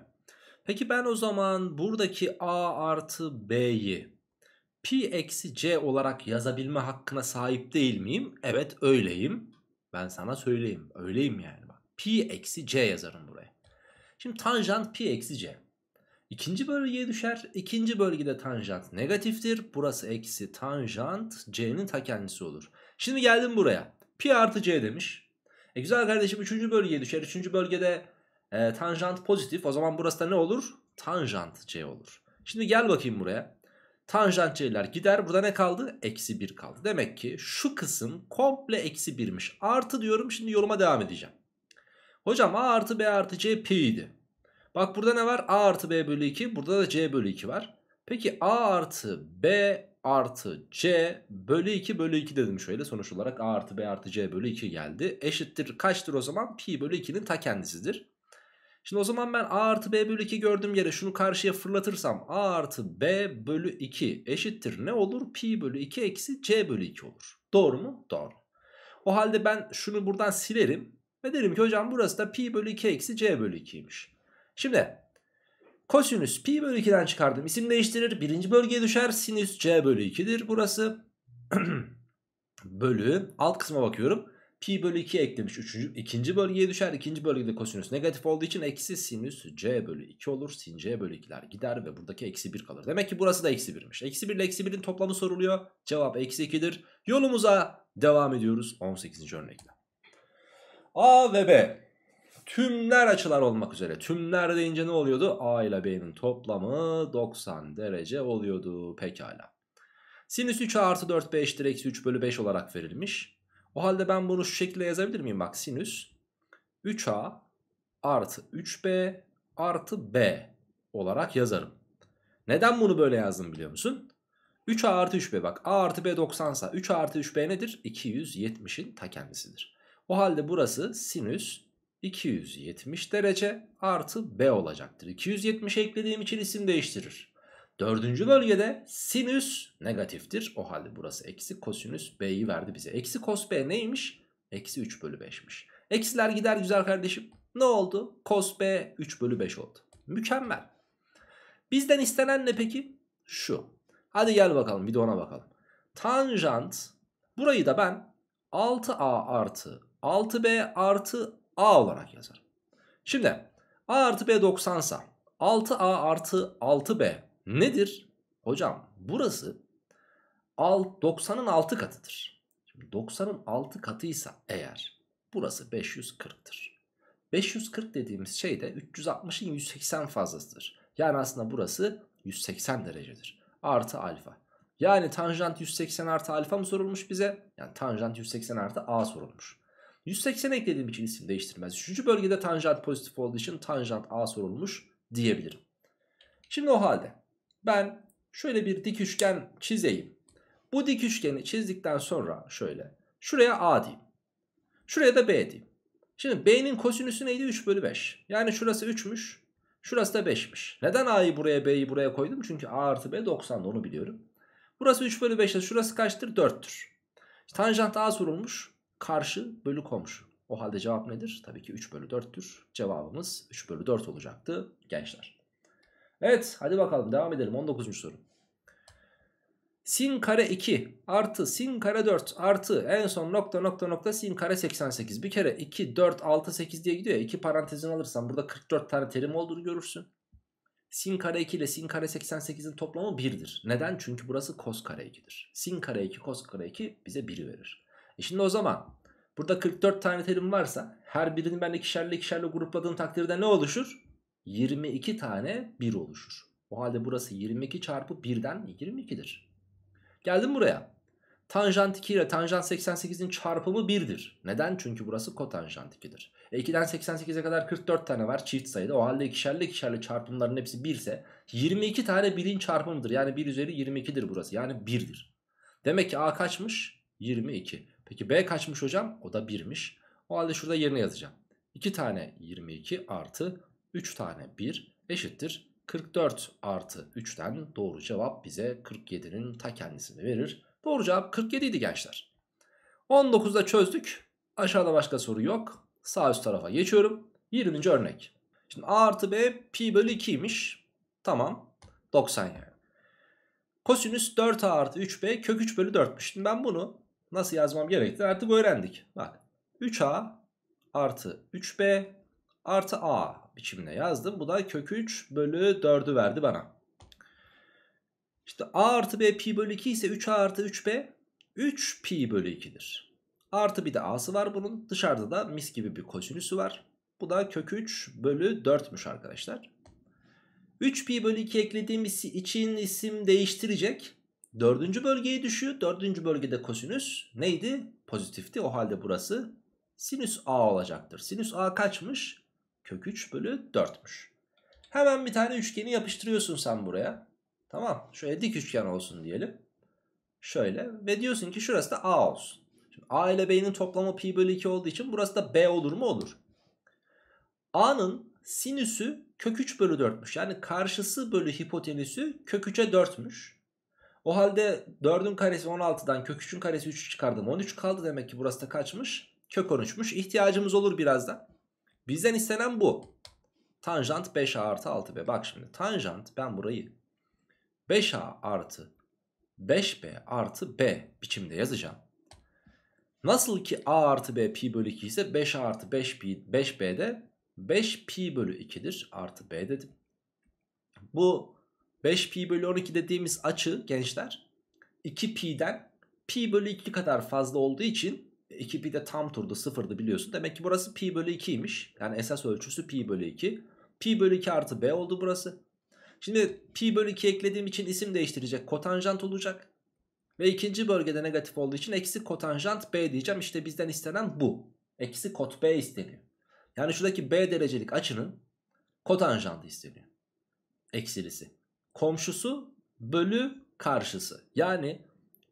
Peki ben o zaman buradaki A artı B'yi Pi eksi C olarak yazabilme hakkına sahip değil miyim? Evet öyleyim. Ben sana söyleyeyim. Öyleyim yani. pi eksi C yazarım buraya. Şimdi tanjant pi eksi C. İkinci bölgeye düşer. İkinci bölgede tanjant negatiftir. Burası eksi tanjant c'nin ta kendisi olur. Şimdi geldim buraya. Pi artı c demiş. E güzel kardeşim üçüncü bölgeye düşer. Üçüncü bölgede e, tanjant pozitif. O zaman burası da ne olur? Tanjant c olur. Şimdi gel bakayım buraya. Tanjant c'ler gider. Burada ne kaldı? Eksi 1 kaldı. Demek ki şu kısım komple eksi 1'miş. Artı diyorum. Şimdi yoruma devam edeceğim. Hocam a artı b artı c pi'ydi. Bak burada ne var? A artı B bölü 2. Burada da C bölü 2 var. Peki A artı B artı C bölü 2 bölü 2 dedim şöyle. Sonuç olarak A artı B artı C bölü 2 geldi. Eşittir kaçtır o zaman? Pi bölü 2'nin ta kendisidir. Şimdi o zaman ben A artı B bölü 2 gördüğüm yere şunu karşıya fırlatırsam A artı B bölü 2 eşittir ne olur? Pi bölü 2 eksi C bölü 2 olur. Doğru mu? Doğru. O halde ben şunu buradan silerim ve derim ki hocam burası da pi bölü 2 eksi C bölü 2'ymiş. Şimdi kosinüs pi bölü 2'den çıkardım. İsim değiştirir. Birinci bölgeye düşer. Sinüs c bölü 2'dir. Burası bölü alt kısma bakıyorum. Pi bölü 2 eklemiş. Üçüncü, ikinci bölgeye düşer. İkinci bölgede kosinüs negatif olduğu için eksi sinüs c bölü 2 olur. Sin c bölü 2'ler gider ve buradaki eksi 1 kalır. Demek ki burası da eksi 1'miş. Eksi 1 ile eksi 1'in toplamı soruluyor. Cevap eksi 2'dir. Yolumuza devam ediyoruz 18. örnekle. A ve B tümler açılar olmak üzere. Tümler deyince ne oluyordu? A ile B'nin toplamı 90 derece oluyordu. Pekala. Sinüs 3 artı 4 b eşittir eksi 3 bölü 5 olarak verilmiş. O halde ben bunu şu şekilde yazabilir miyim? Bak sinüs 3a artı 3b artı b olarak yazarım. Neden bunu böyle yazdım biliyor musun? 3a artı 3b bak a artı b 90 sa 3a artı 3b nedir? 270'in ta kendisidir. O halde burası sinüs 270 derece artı B olacaktır. 270 eklediğim için isim değiştirir. Dördüncü bölgede sinüs negatiftir. O halde burası eksi kosinüs B'yi verdi bize. Eksi kos B neymiş? Eksi 3 bölü 5'miş. Eksiler gider güzel kardeşim. Ne oldu? Kos B 3 bölü 5 oldu. Mükemmel. Bizden istenen ne peki? Şu. Hadi gel bakalım bir de ona bakalım. Tanjant burayı da ben 6A artı 6B artı A olarak yazarım. Şimdi A artı B 90 ise 6A artı 6B nedir? Hocam burası 90'ın 6 katıdır. 90'ın 6 katıysa eğer burası 540'tır. 540 dediğimiz şey de 360'ın 180 fazlasıdır. Yani aslında burası 180 derecedir. Artı alfa. Yani tanjant 180 artı alfa mı sorulmuş bize? Yani tanjant 180 artı a sorulmuş. 180 eklediğim için isim değiştirmez. Üçüncü bölgede tanjant pozitif olduğu için tanjant A sorulmuş diyebilirim. Şimdi o halde ben şöyle bir dik üçgen çizeyim. Bu dik üçgeni çizdikten sonra şöyle şuraya A diyeyim. Şuraya da B diyeyim. Şimdi B'nin kosinüsü neydi? 3 bölü 5. Yani şurası 3'müş. Şurası da 5'miş. Neden A'yı buraya B'yi buraya koydum? Çünkü A artı B 90'da onu biliyorum. Burası 3 bölü 5'te şurası kaçtır? 4'tür. Tanjant A sorulmuş. Karşı bölü komşu. O halde cevap nedir? Tabii ki 3 bölü 4'tür. Cevabımız 3 bölü 4 olacaktı gençler. Evet hadi bakalım devam edelim 19. soru. Sin kare 2 artı sin kare 4 artı en son nokta nokta nokta sin kare 88. Bir kere 2, 4, 6, 8 diye gidiyor ya. 2 parantezini alırsan burada 44 tane terim olduğunu görürsün. Sin kare 2 ile sin kare 88'in toplamı 1'dir. Neden? Çünkü burası kos kare 2'dir. Sin kare 2 kos kare 2 bize 1'i verir. E şimdi o zaman burada 44 tane terim varsa her birini ben ikişerli ikişerli grupladığım takdirde ne oluşur? 22 tane 1 oluşur. O halde burası 22 çarpı 1'den 22'dir. Geldim buraya. Tanjant 2 ile tanjant 88'in çarpımı 1'dir. Neden? Çünkü burası kotanjant 2'dir. E 2'den 88'e kadar 44 tane var çift sayıda. O halde ikişerli ikişerli çarpımların hepsi 1 ise 22 tane 1'in çarpımıdır. Yani 1 üzeri 22'dir burası. Yani 1'dir. Demek ki A kaçmış? 22. Peki B kaçmış hocam? O da 1'miş. O halde şurada yerine yazacağım. 2 tane 22 artı 3 tane 1 eşittir. 44 artı 3'ten doğru cevap bize 47'nin ta kendisini verir. Doğru cevap 47 idi gençler. 19'da çözdük. Aşağıda başka soru yok. Sağ üst tarafa geçiyorum. 20. örnek. Şimdi A artı B pi bölü 2'ymiş. Tamam. 90 yani. Kosinüs 4A artı 3B kök 3 bölü 4'müş. Şimdi ben bunu Nasıl yazmam gerekti artık öğrendik. Bak 3a artı 3b artı a biçimine yazdım. Bu da kök 3 bölü 4'ü verdi bana. İşte a artı b pi bölü 2 ise 3a artı 3b 3 pi bölü 2'dir. Artı bir de a'sı var bunun. Dışarıda da mis gibi bir kosinüsü var. Bu da kök 3 bölü 4'müş arkadaşlar. 3 pi bölü 2 eklediğim için isim değiştirecek. Dördüncü bölgeye düşüyor. Dördüncü bölgede kosinüs neydi? Pozitifti. O halde burası sinüs A olacaktır. Sinüs A kaçmış? Kök 3 bölü 4'müş. Hemen bir tane üçgeni yapıştırıyorsun sen buraya. Tamam. Şöyle dik üçgen olsun diyelim. Şöyle. Ve diyorsun ki şurası da A olsun. Şimdi A ile B'nin toplamı pi bölü 2 olduğu için burası da B olur mu? Olur. A'nın sinüsü kök 3 bölü 4'müş. Yani karşısı bölü hipotenüsü kök 3'e 4'müş. O halde 4'ün karesi 16'dan kök 3'ün karesi 3 çıkardım. 13 kaldı demek ki burası da kaçmış? Kök 13'müş. İhtiyacımız olur birazdan. Bizden istenen bu. Tanjant 5a artı 6b. Bak şimdi tanjant ben burayı 5a artı 5b artı b biçimde yazacağım. Nasıl ki a artı b pi bölü 2 ise 5a artı 5pi, 5b de 5pi bölü 2'dir artı b dedim. Bu 5 pi bölü 12 dediğimiz açı gençler 2 pi'den pi bölü 2 kadar fazla olduğu için 2 pi de tam turda sıfırdı biliyorsun. Demek ki burası pi bölü 2'ymiş. Yani esas ölçüsü pi bölü 2. Pi bölü 2 artı b oldu burası. Şimdi pi bölü 2 eklediğim için isim değiştirecek. Kotanjant olacak. Ve ikinci bölgede negatif olduğu için eksi kotanjant b diyeceğim. İşte bizden istenen bu. Eksi kot b isteniyor. Yani şuradaki b derecelik açının kotanjantı isteniyor. Eksilisi komşusu bölü karşısı. Yani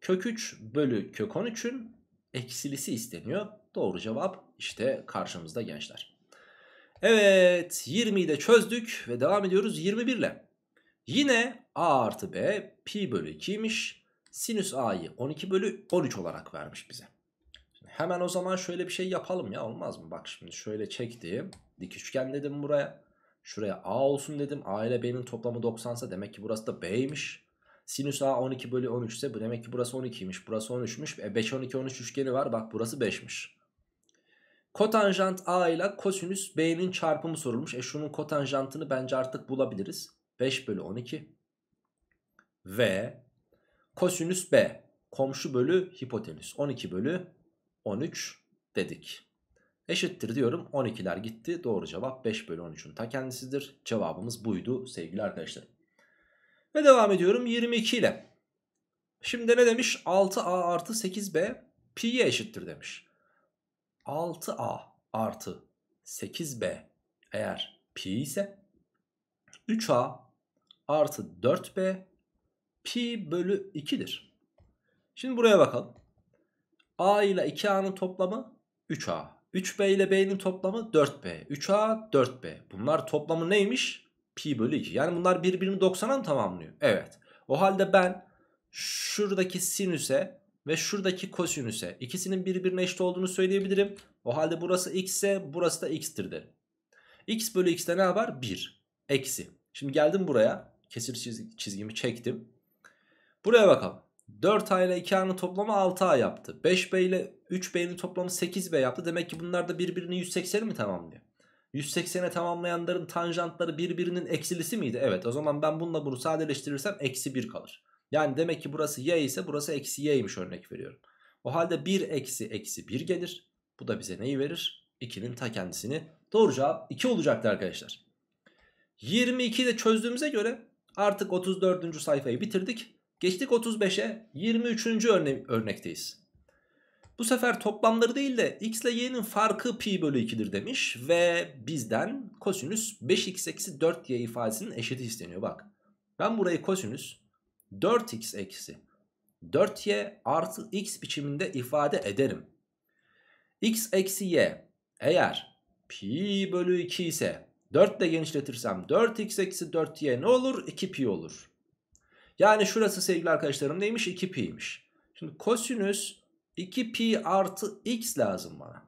kök 3 bölü kök 13'ün eksilisi isteniyor. Doğru cevap işte karşımızda gençler. Evet 20'yi de çözdük ve devam ediyoruz 21 ile. Yine a artı b pi bölü 2'ymiş. Sinüs a'yı 12 bölü 13 olarak vermiş bize. Şimdi hemen o zaman şöyle bir şey yapalım ya olmaz mı? Bak şimdi şöyle çektim. Dik üçgen dedim buraya. Şuraya A olsun dedim. A ile B'nin toplamı 90 ise demek ki burası da B'ymiş. Sinüs A 12 bölü 13 ise bu demek ki burası 12'ymiş. Burası 13'müş. E 5, 12, 13 üçgeni var. Bak burası 5'miş. Kotanjant A ile kosinüs B'nin çarpımı sorulmuş. E şunun kotanjantını bence artık bulabiliriz. 5 bölü 12 ve kosinüs B komşu bölü hipotenüs 12 bölü 13 dedik. Eşittir diyorum 12'ler gitti. Doğru cevap 5 bölü 13'ün ta kendisidir. Cevabımız buydu sevgili arkadaşlar. Ve devam ediyorum 22 ile. Şimdi ne demiş? 6a artı 8b pi'ye eşittir demiş. 6a artı 8b eğer pi ise 3a artı 4b pi bölü 2'dir. Şimdi buraya bakalım. a ile 2a'nın toplamı 3a. 3B ile B'nin toplamı 4B. 3A 4B. Bunlar toplamı neymiş? Pi bölü 2. Yani bunlar birbirini 90'a mı tamamlıyor? Evet. O halde ben şuradaki sinüse ve şuradaki kosinüse ikisinin birbirine eşit olduğunu söyleyebilirim. O halde burası x ise burası da x'tir derim. x bölü x'te ne var? 1. Eksi. Şimdi geldim buraya. Kesir çizgimi çektim. Buraya bakalım. 4 A ile 2A'nın toplamı 6A yaptı. 5B ile 3B'nin toplamı 8B yaptı. Demek ki bunlar da birbirini 180 mi tamamlıyor? 180'e tamamlayanların tanjantları birbirinin eksilisi miydi? Evet o zaman ben bununla bunu sadeleştirirsem eksi 1 kalır. Yani demek ki burası y ise burası eksi y'ymiş örnek veriyorum. O halde 1 eksi eksi 1 gelir. Bu da bize neyi verir? 2'nin ta kendisini. Doğru cevap 2 olacaktı arkadaşlar. 22'yi de çözdüğümüze göre artık 34. sayfayı bitirdik. Geçtik 35'e 23. Örne örnekteyiz. Bu sefer toplamları değil de x ile y'nin farkı pi bölü 2'dir demiş. Ve bizden kosinüs 5x eksi 4y ifadesinin eşiti isteniyor bak. Ben burayı kosinüs 4x eksi 4y artı x biçiminde ifade ederim. x eksi y eğer pi bölü 2 ise 4 ile genişletirsem 4x eksi 4y ne olur? 2pi olur. Yani şurası sevgili arkadaşlarım neymiş? 2pi'ymiş. Şimdi kosinüs 2pi artı x lazım bana.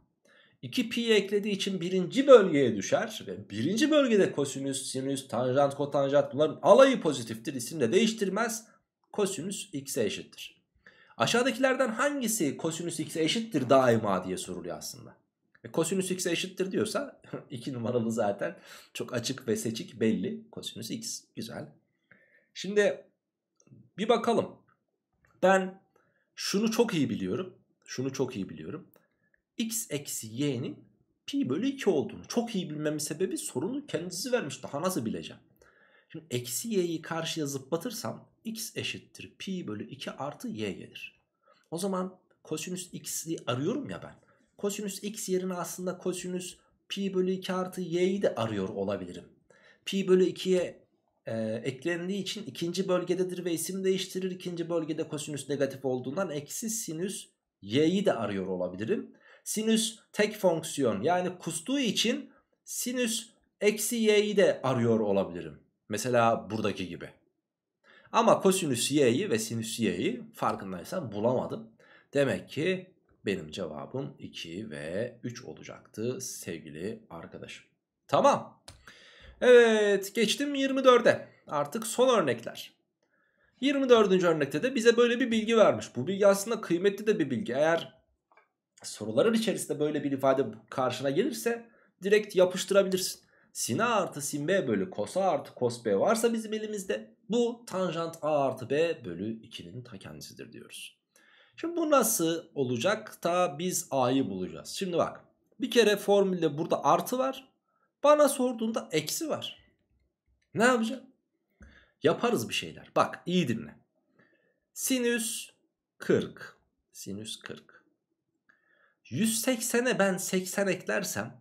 2pi'yi eklediği için birinci bölgeye düşer. Ve birinci bölgede kosinüs, sinüs, tanjant, kotanjant bunların alayı pozitiftir. İsim de değiştirmez. Kosinüs x'e eşittir. Aşağıdakilerden hangisi kosinüs x'e eşittir daima diye soruluyor aslında. E, kosinüs x'e eşittir diyorsa 2 numaralı zaten çok açık ve seçik belli. Kosinüs x güzel. Şimdi bir bakalım. Ben şunu çok iyi biliyorum. Şunu çok iyi biliyorum. X eksi y'nin pi bölü 2 olduğunu çok iyi bilmemin sebebi sorunu kendisi vermiş. Daha nasıl bileceğim? Şimdi eksi y'yi karşıya zıplatırsam x eşittir pi bölü 2 artı y gelir. O zaman kosinüs x'i arıyorum ya ben. Kosinüs x yerine aslında kosinüs pi bölü 2 artı y'yi de arıyor olabilirim. Pi bölü 2'ye e, eklendiği için ikinci bölgededir ve isim değiştirir. İkinci bölgede kosinüs negatif olduğundan eksi sinüs y'yi de arıyor olabilirim. Sinüs tek fonksiyon yani kustuğu için sinüs eksi y'yi de arıyor olabilirim. Mesela buradaki gibi. Ama kosinüs y'yi ve sinüs y'yi farkındaysan bulamadım. Demek ki benim cevabım 2 ve 3 olacaktı sevgili arkadaşım. Tamam. Evet geçtim 24'e. Artık son örnekler. 24. örnekte de bize böyle bir bilgi vermiş. Bu bilgi aslında kıymetli de bir bilgi. Eğer soruların içerisinde böyle bir ifade karşına gelirse direkt yapıştırabilirsin. Sin A artı sin B bölü kos A artı kos B varsa bizim elimizde bu tanjant A artı B bölü 2'nin ta kendisidir diyoruz. Şimdi bu nasıl olacak? Ta biz A'yı bulacağız. Şimdi bak bir kere formülde burada artı var bana sorduğunda eksi var. Ne yapacağım? Yaparız bir şeyler. Bak iyi dinle. Sinüs 40. Sinüs 40. 180'e ben 80 eklersem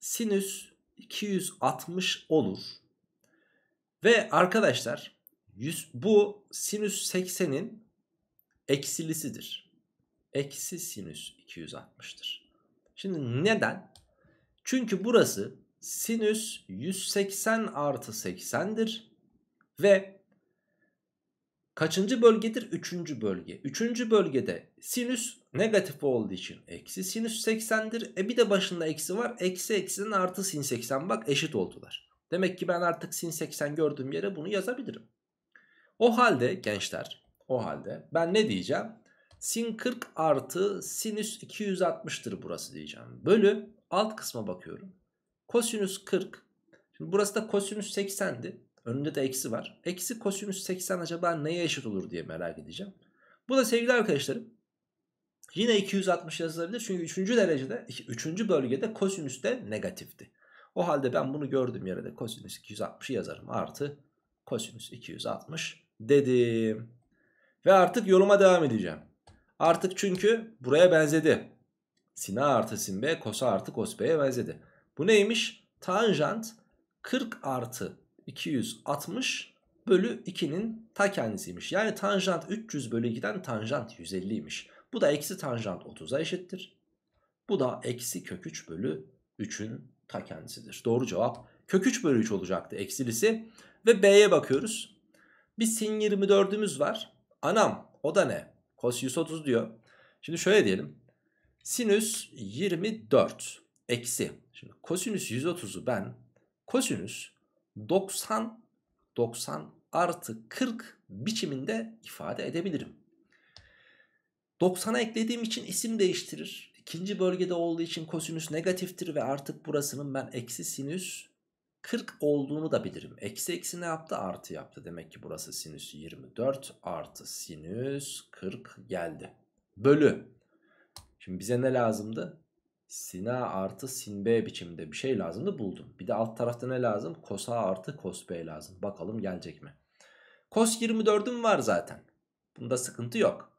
sinüs 260 olur. Ve arkadaşlar 100, bu sinüs 80'in eksilisidir. Eksi sinüs 260'tır. Şimdi neden? Çünkü burası sinüs 180 artı 80'dir. Ve kaçıncı bölgedir? Üçüncü bölge. Üçüncü bölgede sinüs negatif olduğu için eksi sinüs 80'dir. E bir de başında eksi var. Eksi eksinin artı sin 80 bak eşit oldular. Demek ki ben artık sin 80 gördüğüm yere bunu yazabilirim. O halde gençler o halde ben ne diyeceğim? Sin 40 artı sinüs 260'tır burası diyeceğim. Bölü Alt kısma bakıyorum. Kosinüs 40. Şimdi burası da kosinüs 80'di. Önünde de eksi var. Eksi kosinüs 80 acaba neye eşit olur diye merak edeceğim. Bu da sevgili arkadaşlarım yine 260 yazılabilir. Çünkü 3. derecede 3. bölgede kosinüs de negatifti. O halde ben bunu gördüğüm yere de kosinüs 260 yazarım. Artı kosinüs 260 dedim. Ve artık yoruma devam edeceğim. Artık çünkü buraya benzedi. Sina artı sin b kosa artı kos b'ye benzedi. Bu neymiş? Tanjant 40 artı 260 bölü 2'nin ta kendisiymiş. Yani tanjant 300 bölü 2'den tanjant 150'ymiş. Bu da eksi tanjant 30'a eşittir. Bu da eksi kök 3 bölü 3'ün ta kendisidir. Doğru cevap kök 3 bölü 3 olacaktı eksilisi. Ve B'ye bakıyoruz. Bir sin 24'ümüz var. Anam o da ne? Kos 130 diyor. Şimdi şöyle diyelim. Sinüs 24 eksi. Şimdi kosinüs 130'u ben kosinüs 90 90 artı 40 biçiminde ifade edebilirim. 90'a eklediğim için isim değiştirir. İkinci bölgede olduğu için kosinüs negatiftir ve artık burasının ben eksi sinüs 40 olduğunu da bilirim. Eksi eksi ne yaptı? Artı yaptı. Demek ki burası sinüs 24 artı sinüs 40 geldi. Bölü Şimdi bize ne lazımdı? Sin A artı sin B biçiminde bir şey lazımdı buldum. Bir de alt tarafta ne lazım? Kos A artı kos B lazım. Bakalım gelecek mi? Kos 24'üm var zaten. Bunda sıkıntı yok.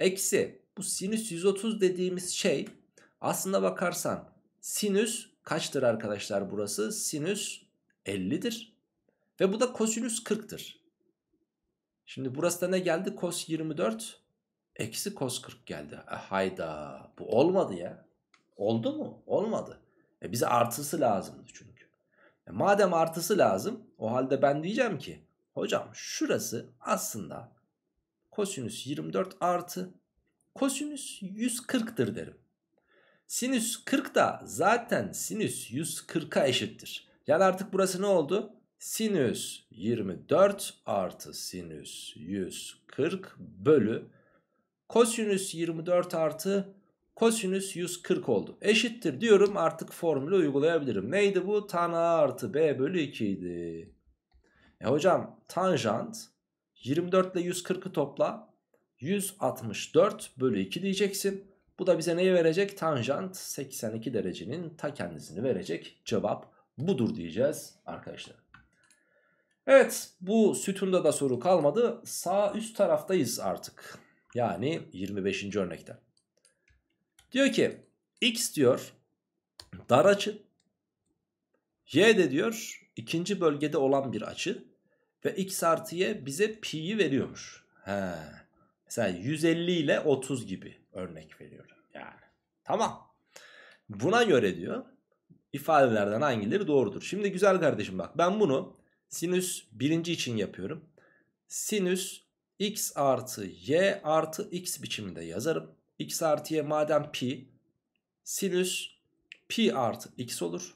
Eksi bu sinüs 130 dediğimiz şey aslında bakarsan sinüs kaçtır arkadaşlar burası? Sinüs 50'dir. Ve bu da kosinüs 40'tır. Şimdi burası da ne geldi? Kos 24 Eksi cos 40 geldi. E, hayda bu olmadı ya. Oldu mu? Olmadı. E, bize artısı lazımdı çünkü. E, madem artısı lazım o halde ben diyeceğim ki hocam şurası aslında kosinüs 24 artı kosinüs 140'tır derim. Sinüs 40 da zaten sinüs 140'a eşittir. Yani artık burası ne oldu? Sinüs 24 artı sinüs 140 bölü Kosinüs 24 artı kosinüs 140 oldu. Eşittir diyorum artık formülü uygulayabilirim. Neydi bu? Tan A artı B bölü 2 idi. E hocam tanjant 24 ile 140'ı topla 164 bölü 2 diyeceksin. Bu da bize neyi verecek? Tanjant 82 derecenin ta kendisini verecek cevap budur diyeceğiz arkadaşlar. Evet bu sütunda da soru kalmadı. Sağ üst taraftayız artık. Yani 25. örnekte. Diyor ki x diyor dar açı. Y de diyor ikinci bölgede olan bir açı. Ve x artı y bize pi'yi veriyormuş. He. Mesela 150 ile 30 gibi örnek veriyor. Yani tamam. Buna göre diyor ifadelerden hangileri doğrudur. Şimdi güzel kardeşim bak ben bunu sinüs birinci için yapıyorum. Sinüs x artı y artı x biçiminde yazarım. x artı y madem pi sinüs pi artı x olur.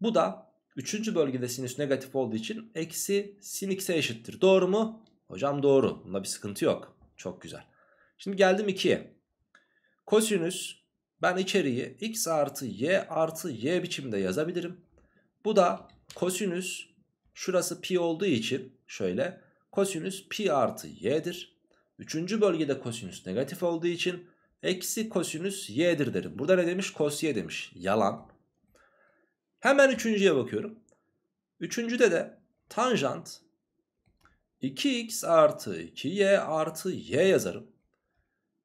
Bu da 3. bölgede sinüs negatif olduğu için eksi sin x'e eşittir. Doğru mu? Hocam doğru. Bunda bir sıkıntı yok. Çok güzel. Şimdi geldim 2'ye. Kosinüs ben içeriği x artı y artı y biçimde yazabilirim. Bu da kosinüs şurası pi olduğu için şöyle kosinüs pi artı y'dir. Üçüncü bölgede kosinüs negatif olduğu için eksi kosinüs y'dir derim. Burada ne demiş? Kos y demiş. Yalan. Hemen üçüncüye bakıyorum. Üçüncüde de tanjant 2x artı 2y artı y yazarım.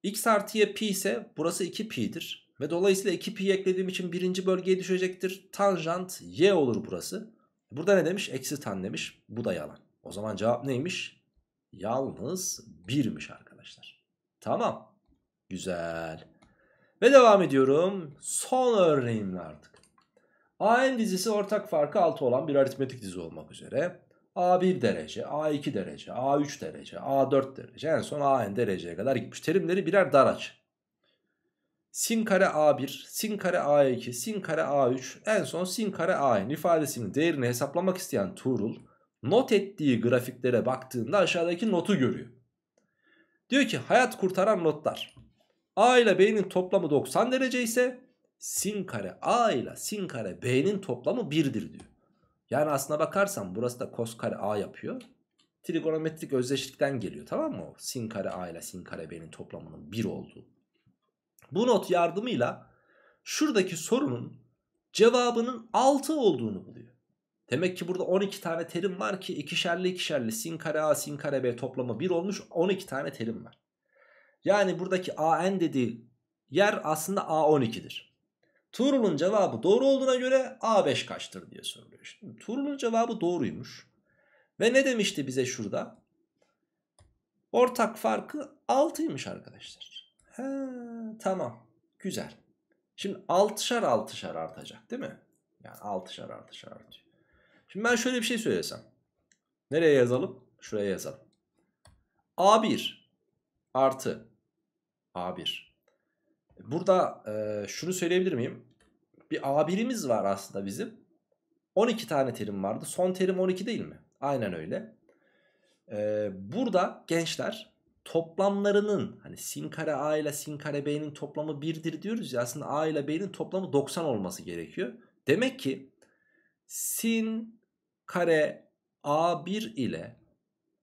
x artı y pi ise burası 2pi'dir. Ve dolayısıyla 2pi eklediğim için birinci bölgeye düşecektir. Tanjant y olur burası. Burada ne demiş? Eksi tan demiş. Bu da yalan. O zaman cevap neymiş? Yalnız 1'miş arkadaşlar. Tamam. Güzel. Ve devam ediyorum. Son örneğimle artık. AN dizisi ortak farkı 6 olan bir aritmetik dizi olmak üzere. A1 derece, A2 derece, A3 derece, A4 derece en son AN dereceye kadar gitmiş. Terimleri birer dar aç. Sin kare A1, sin kare A2, sin kare A3 en son sin kare AN ifadesinin değerini hesaplamak isteyen Tuğrul not ettiği grafiklere baktığında aşağıdaki notu görüyor. Diyor ki hayat kurtaran notlar. A ile B'nin toplamı 90 derece ise sin kare A ile sin kare B'nin toplamı 1'dir diyor. Yani aslına bakarsan burası da kos kare A yapıyor. Trigonometrik özdeşlikten geliyor tamam mı? Sin kare A ile sin kare B'nin toplamının 1 olduğu. Bu not yardımıyla şuradaki sorunun cevabının 6 olduğunu buluyor. Demek ki burada 12 tane terim var ki ikişerli ikişerli sin kare a sin kare b toplamı 1 olmuş 12 tane terim var. Yani buradaki an dediği yer aslında a12'dir. Tuğrul'un cevabı doğru olduğuna göre a5 kaçtır diye soruluyor. Şimdi Tuğrul'un cevabı doğruymuş. Ve ne demişti bize şurada? Ortak farkı 6'ymış arkadaşlar. He, tamam güzel. Şimdi 6'şar 6'şar artacak değil mi? Yani 6'şar 6'şar artıyor. Şimdi ben şöyle bir şey söylesem. Nereye yazalım? Şuraya yazalım. A1 artı A1. Burada e, şunu söyleyebilir miyim? Bir A1'imiz var aslında bizim. 12 tane terim vardı. Son terim 12 değil mi? Aynen öyle. E, burada gençler toplamlarının hani sin kare A ile sin kare B'nin toplamı 1'dir diyoruz ya. Aslında A ile B'nin toplamı 90 olması gerekiyor. Demek ki sin kare A1 ile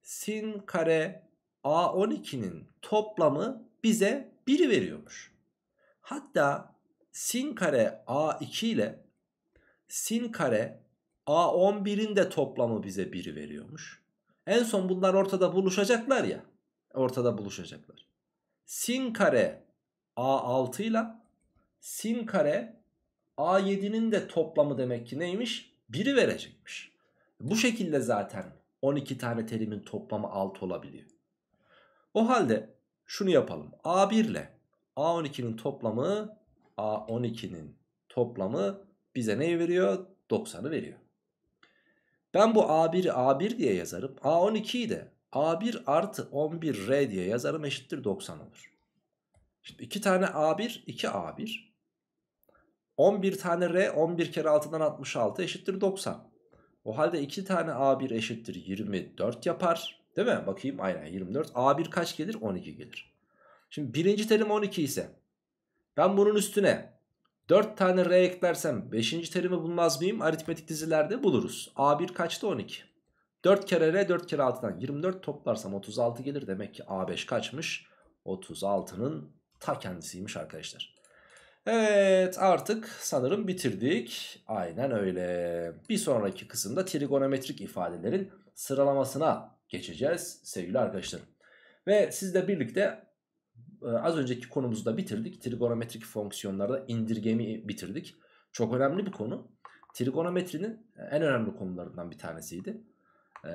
sin kare A12'nin toplamı bize 1 veriyormuş. Hatta sin kare A2 ile sin kare A11'in de toplamı bize 1 veriyormuş. En son bunlar ortada buluşacaklar ya. Ortada buluşacaklar. Sin kare A6 ile sin kare A7'nin de toplamı demek ki neymiş? 1'i verecekmiş. Bu şekilde zaten 12 tane terimin toplamı 6 olabiliyor. O halde şunu yapalım. A1 ile A12'nin toplamı A12'nin toplamı bize neyi veriyor? 90'ı veriyor. Ben bu A1'i A1 diye yazarım. A12'yi de A1 artı 11R diye yazarım eşittir 90 olur. Şimdi 2 tane A1, 2 A1. 11 tane R 11 kere 6'dan 66 eşittir 90. O halde 2 tane A1 eşittir 24 yapar. Değil mi? Bakayım aynen 24. A1 kaç gelir? 12 gelir. Şimdi birinci terim 12 ise ben bunun üstüne 4 tane R eklersem 5. terimi bulmaz mıyım? Aritmetik dizilerde buluruz. A1 kaçtı? 12. 4 kere R 4 kere 6'dan 24 toplarsam 36 gelir. Demek ki A5 kaçmış? 36'nın ta kendisiymiş arkadaşlar. Evet artık sanırım bitirdik. Aynen öyle. Bir sonraki kısımda trigonometrik ifadelerin sıralamasına geçeceğiz sevgili arkadaşlar. Ve sizle birlikte e, az önceki konumuzu da bitirdik. Trigonometrik fonksiyonlarda indirgemi bitirdik. Çok önemli bir konu. Trigonometrinin en önemli konularından bir tanesiydi. Ee,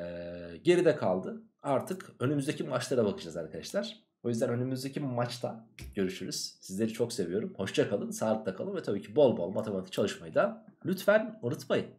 geride kaldı. Artık önümüzdeki maçlara bakacağız arkadaşlar. O yüzden önümüzdeki maçta görüşürüz. Sizleri çok seviyorum. Hoşça kalın, sağlıkla kalın ve tabii ki bol bol matematik çalışmayı da lütfen unutmayın.